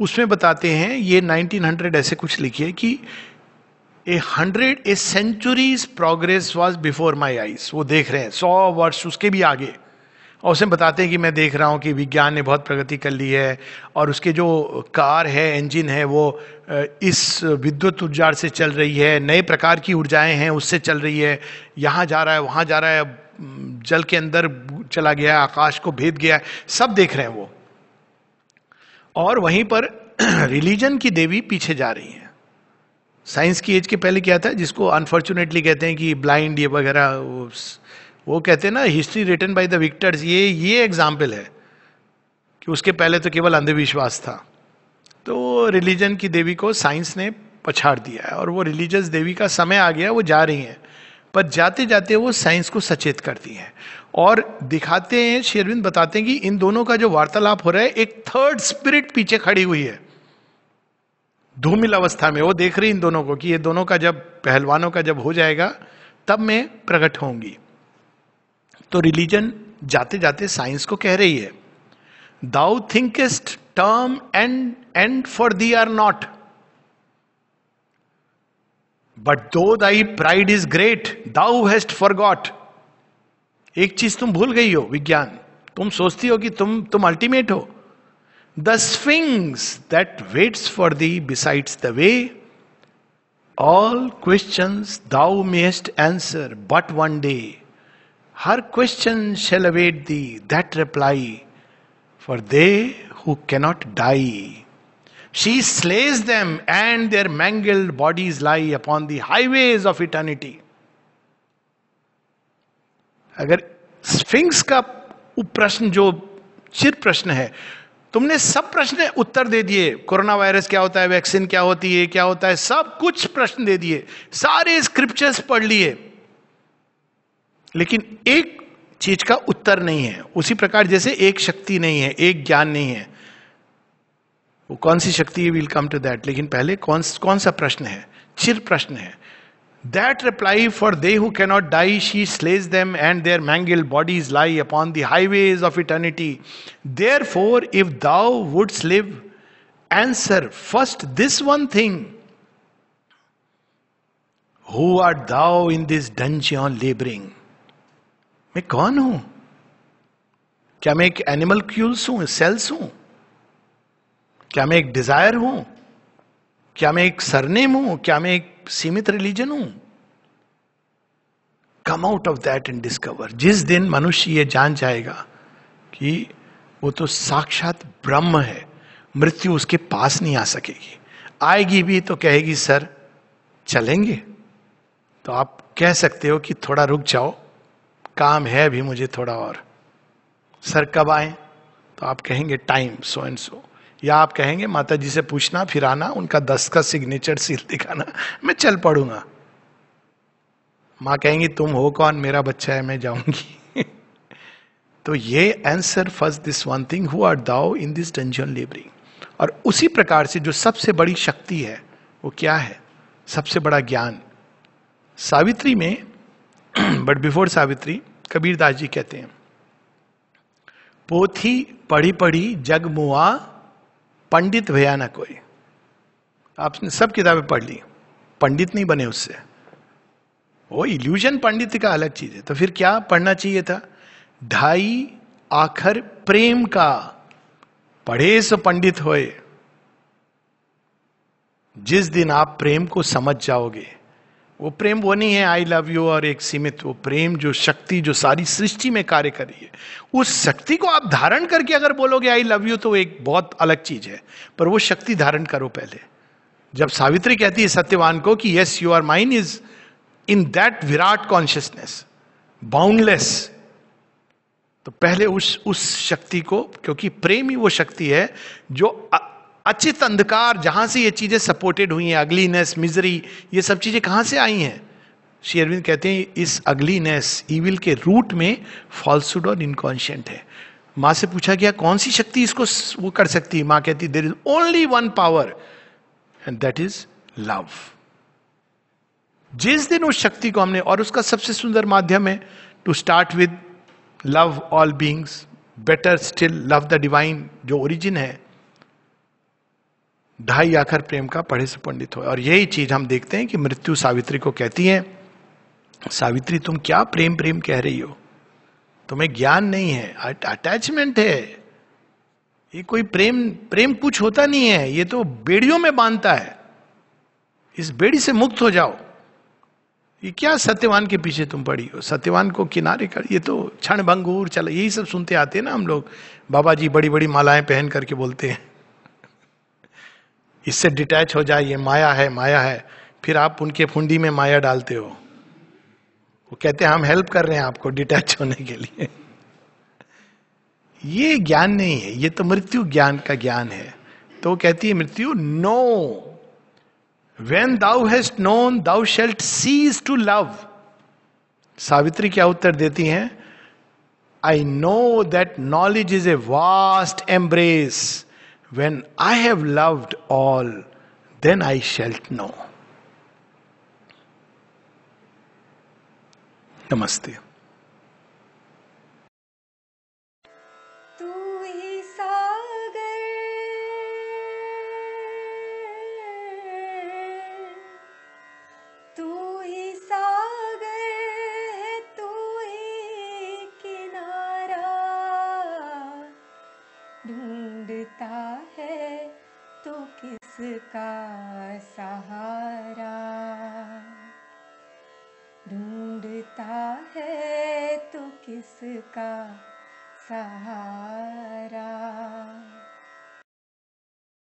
उसमें बताते हैं ये 1900 ऐसे कुछ लिखी है कि a hundred a centuries progress was before my eyes वो देख रहे हैं सौ वर्ष उसके भी आगे और उसे बताते हैं कि मैं देख रहा हूँ कि विज्ञान ने बहुत प्रगति कर ली है और उसके जो कार है इंजन है वो इस विद्युत ऊर्जा से चल रही है नए प्रकार की ऊर्जाएं हैं उससे चल रही है यहाँ जा रहा है वहाँ जा रहा है जल के अंदर चला गया आकाश को भेद गया सब देख रहे हैं वो और वहीं पर रिलीजन की देवी पीछे जा रही है साइंस की एज के पहले क्या था जिसको अनफॉर्चुनेटली कहते हैं कि ब्लाइंड ये वगैरह वो, वो कहते हैं ना history return by the victors ये ये एग्जाम्पल है कि उसके पहले तो केवल अंधविश्वास था तो रिलीजन की देवी को साइंस ने पछाड़ दिया है और वो रिलीजियस देवी का समय आ गया वो जा रही हैं पर जाते जाते वो साइंस को सचेत करती हैं और दिखाते हैं शेरविंद बताते हैं कि इन दोनों का जो वार्तालाप हो रहा है एक थर्ड स्पिरिट पीछे खड़ी हुई है धूमिल अवस्था में वो देख रही इन दोनों को कि ये दोनों का जब पहलवानों का जब हो जाएगा तब मैं प्रकट होंगी तो रिलीजन जाते जाते साइंस को कह रही है thou thinkest term and end for thee are not but though thy pride is great thou hast forgot एक चीज तुम भूल गई हो विज्ञान तुम सोचती हो कि तुम तुम अल्टीमेट हो the Sphinx that waits for thee besides the way all question thou must answer but one day her question shall await thee that reply for they who cannot die she slays them and their mangled bodies lie upon the highways of eternity. अगर स्फिंग्स का प्रश्न जो चिर प्रश्न है तुमने सब प्रश्न उत्तर दे दिए कोरोना वायरस क्या होता है वैक्सीन क्या होती है क्या होता है सब कुछ प्रश्न दे दिए सारे स्क्रिप्चर्स पढ़ लिए लेकिन एक चीज का उत्तर नहीं है उसी प्रकार जैसे एक शक्ति नहीं है एक ज्ञान नहीं है वो कौन सी शक्ति है विल कम टू दैट लेकिन पहले कौन कौन सा प्रश्न है चिर प्रश्न है That reply, for they who cannot die, she slays them, and their mangled bodies lie upon the highways of eternity. Therefore, if thou wouldst live, answer first this one thing Who art thou in this dungeon laboring? मैं कौन हूं क्या मैं एक एनिमल क्यूल्स हूं सेल्स हूं क्या मैं एक डिजायर हूं क्या मैं एक सरनेम हूं क्या मैं एक सीमित रिलीजन हूं come out of that and discover जिस दिन मनुष्य ये जान जाएगा कि वो तो साक्षात ब्रह्म है मृत्यु उसके पास नहीं आ सकेगी आएगी भी तो कहेगी सर चलेंगे तो आप कह सकते हो कि थोड़ा रुक जाओ काम है अभी मुझे थोड़ा और सर कब आए तो आप कहेंगे टाइम सो एंड सो या आप कहेंगे माता जी से पूछना फिर आना उनका दस का सिग्नेचर सील दिखाना मैं चल पड़ूंगा माँ कहेंगी तुम हो कौन मेरा बच्चा है मैं जाऊंगी तो ये answer first this one thing who are thou in this tension labouring और उसी प्रकार से जो सबसे बड़ी शक्ति है वो क्या है सबसे बड़ा ज्ञान सावित्री में बट बिफोर सावित्री कबीरदास जी कहते हैं पोथी पढ़ी पढ़ी जग मुआ पंडित भया ना कोई आपने सब किताबें पढ़ ली पंडित नहीं बने उससे वो इल्यूजन पंडित का अलग चीज है तो फिर क्या पढ़ना चाहिए था ढाई आखर प्रेम का पढ़े सो पंडित होए जिस दिन आप प्रेम को समझ जाओगे वो प्रेम वो नहीं है आई लव यू और एक सीमित वो प्रेम जो शक्ति जो सारी सृष्टि में कार्य कर रही है उस शक्ति को आप धारण करके अगर बोलोगे आई लव यू तो एक बहुत अलग चीज है पर वो शक्ति धारण करो पहले जब सावित्री कहती है सत्यवान को कि yes you are mind is in that विराट कॉन्शियसनेस बाउंडलेस तो पहले उस उस शक्ति को क्योंकि प्रेम ही वो शक्ति है जो अचित अंधकार जहां से ये चीज़ें सपोर्टेड हुई हैं अगलीनेस मिजरी ये सब चीज़ें कहां से आई हैं श्री अरविंद कहते हैं इस अगलीनेस इविल के रूट में फॉल्सुड और इनकॉन्शियंट है माँ से पूछा गया कौन सी शक्ति इसको वो कर सकती है माँ कहती there is only one power and that is love जिस दिन उस शक्ति को हमने और उसका सबसे सुंदर माध्यम है to start with love all beings better still love the divine जो ओरिजिन है ढाई आखर प्रेम का पढ़े से पंडित हो और यही चीज हम देखते हैं कि मृत्यु सावित्री को कहती है सावित्री तुम क्या प्रेम प्रेम कह रही हो तुम्हें ज्ञान नहीं है अटैचमेंट है ये कोई प्रेम प्रेम कुछ होता नहीं है ये तो बेड़ियों में बांधता है इस बेड़ी से मुक्त हो जाओ ये क्या सत्यवान के पीछे तुम पड़ी हो सत्यवान को किनारे कर ये तो क्षण भंगूर चला यही सब सुनते आते हैं ना हम लोग बाबा जी बड़ी बड़ी मालाएं पहन करके बोलते हैं इससे डिटैच हो जाए ये माया है माया है फिर आप उनके फुंडी में माया डालते हो वो कहते हैं हम हेल्प कर रहे हैं आपको डिटैच होने के लिए ये ज्ञान नहीं है ये तो मृत्यु ज्ञान का ज्ञान है तो कहती है मृत्यु know when thou hast known thou shalt cease to love Savitri क्या उत्तर देती हैं I know that knowledge is a vast embrace When I have loved all, then I shall know. Namaste. किसका सहारा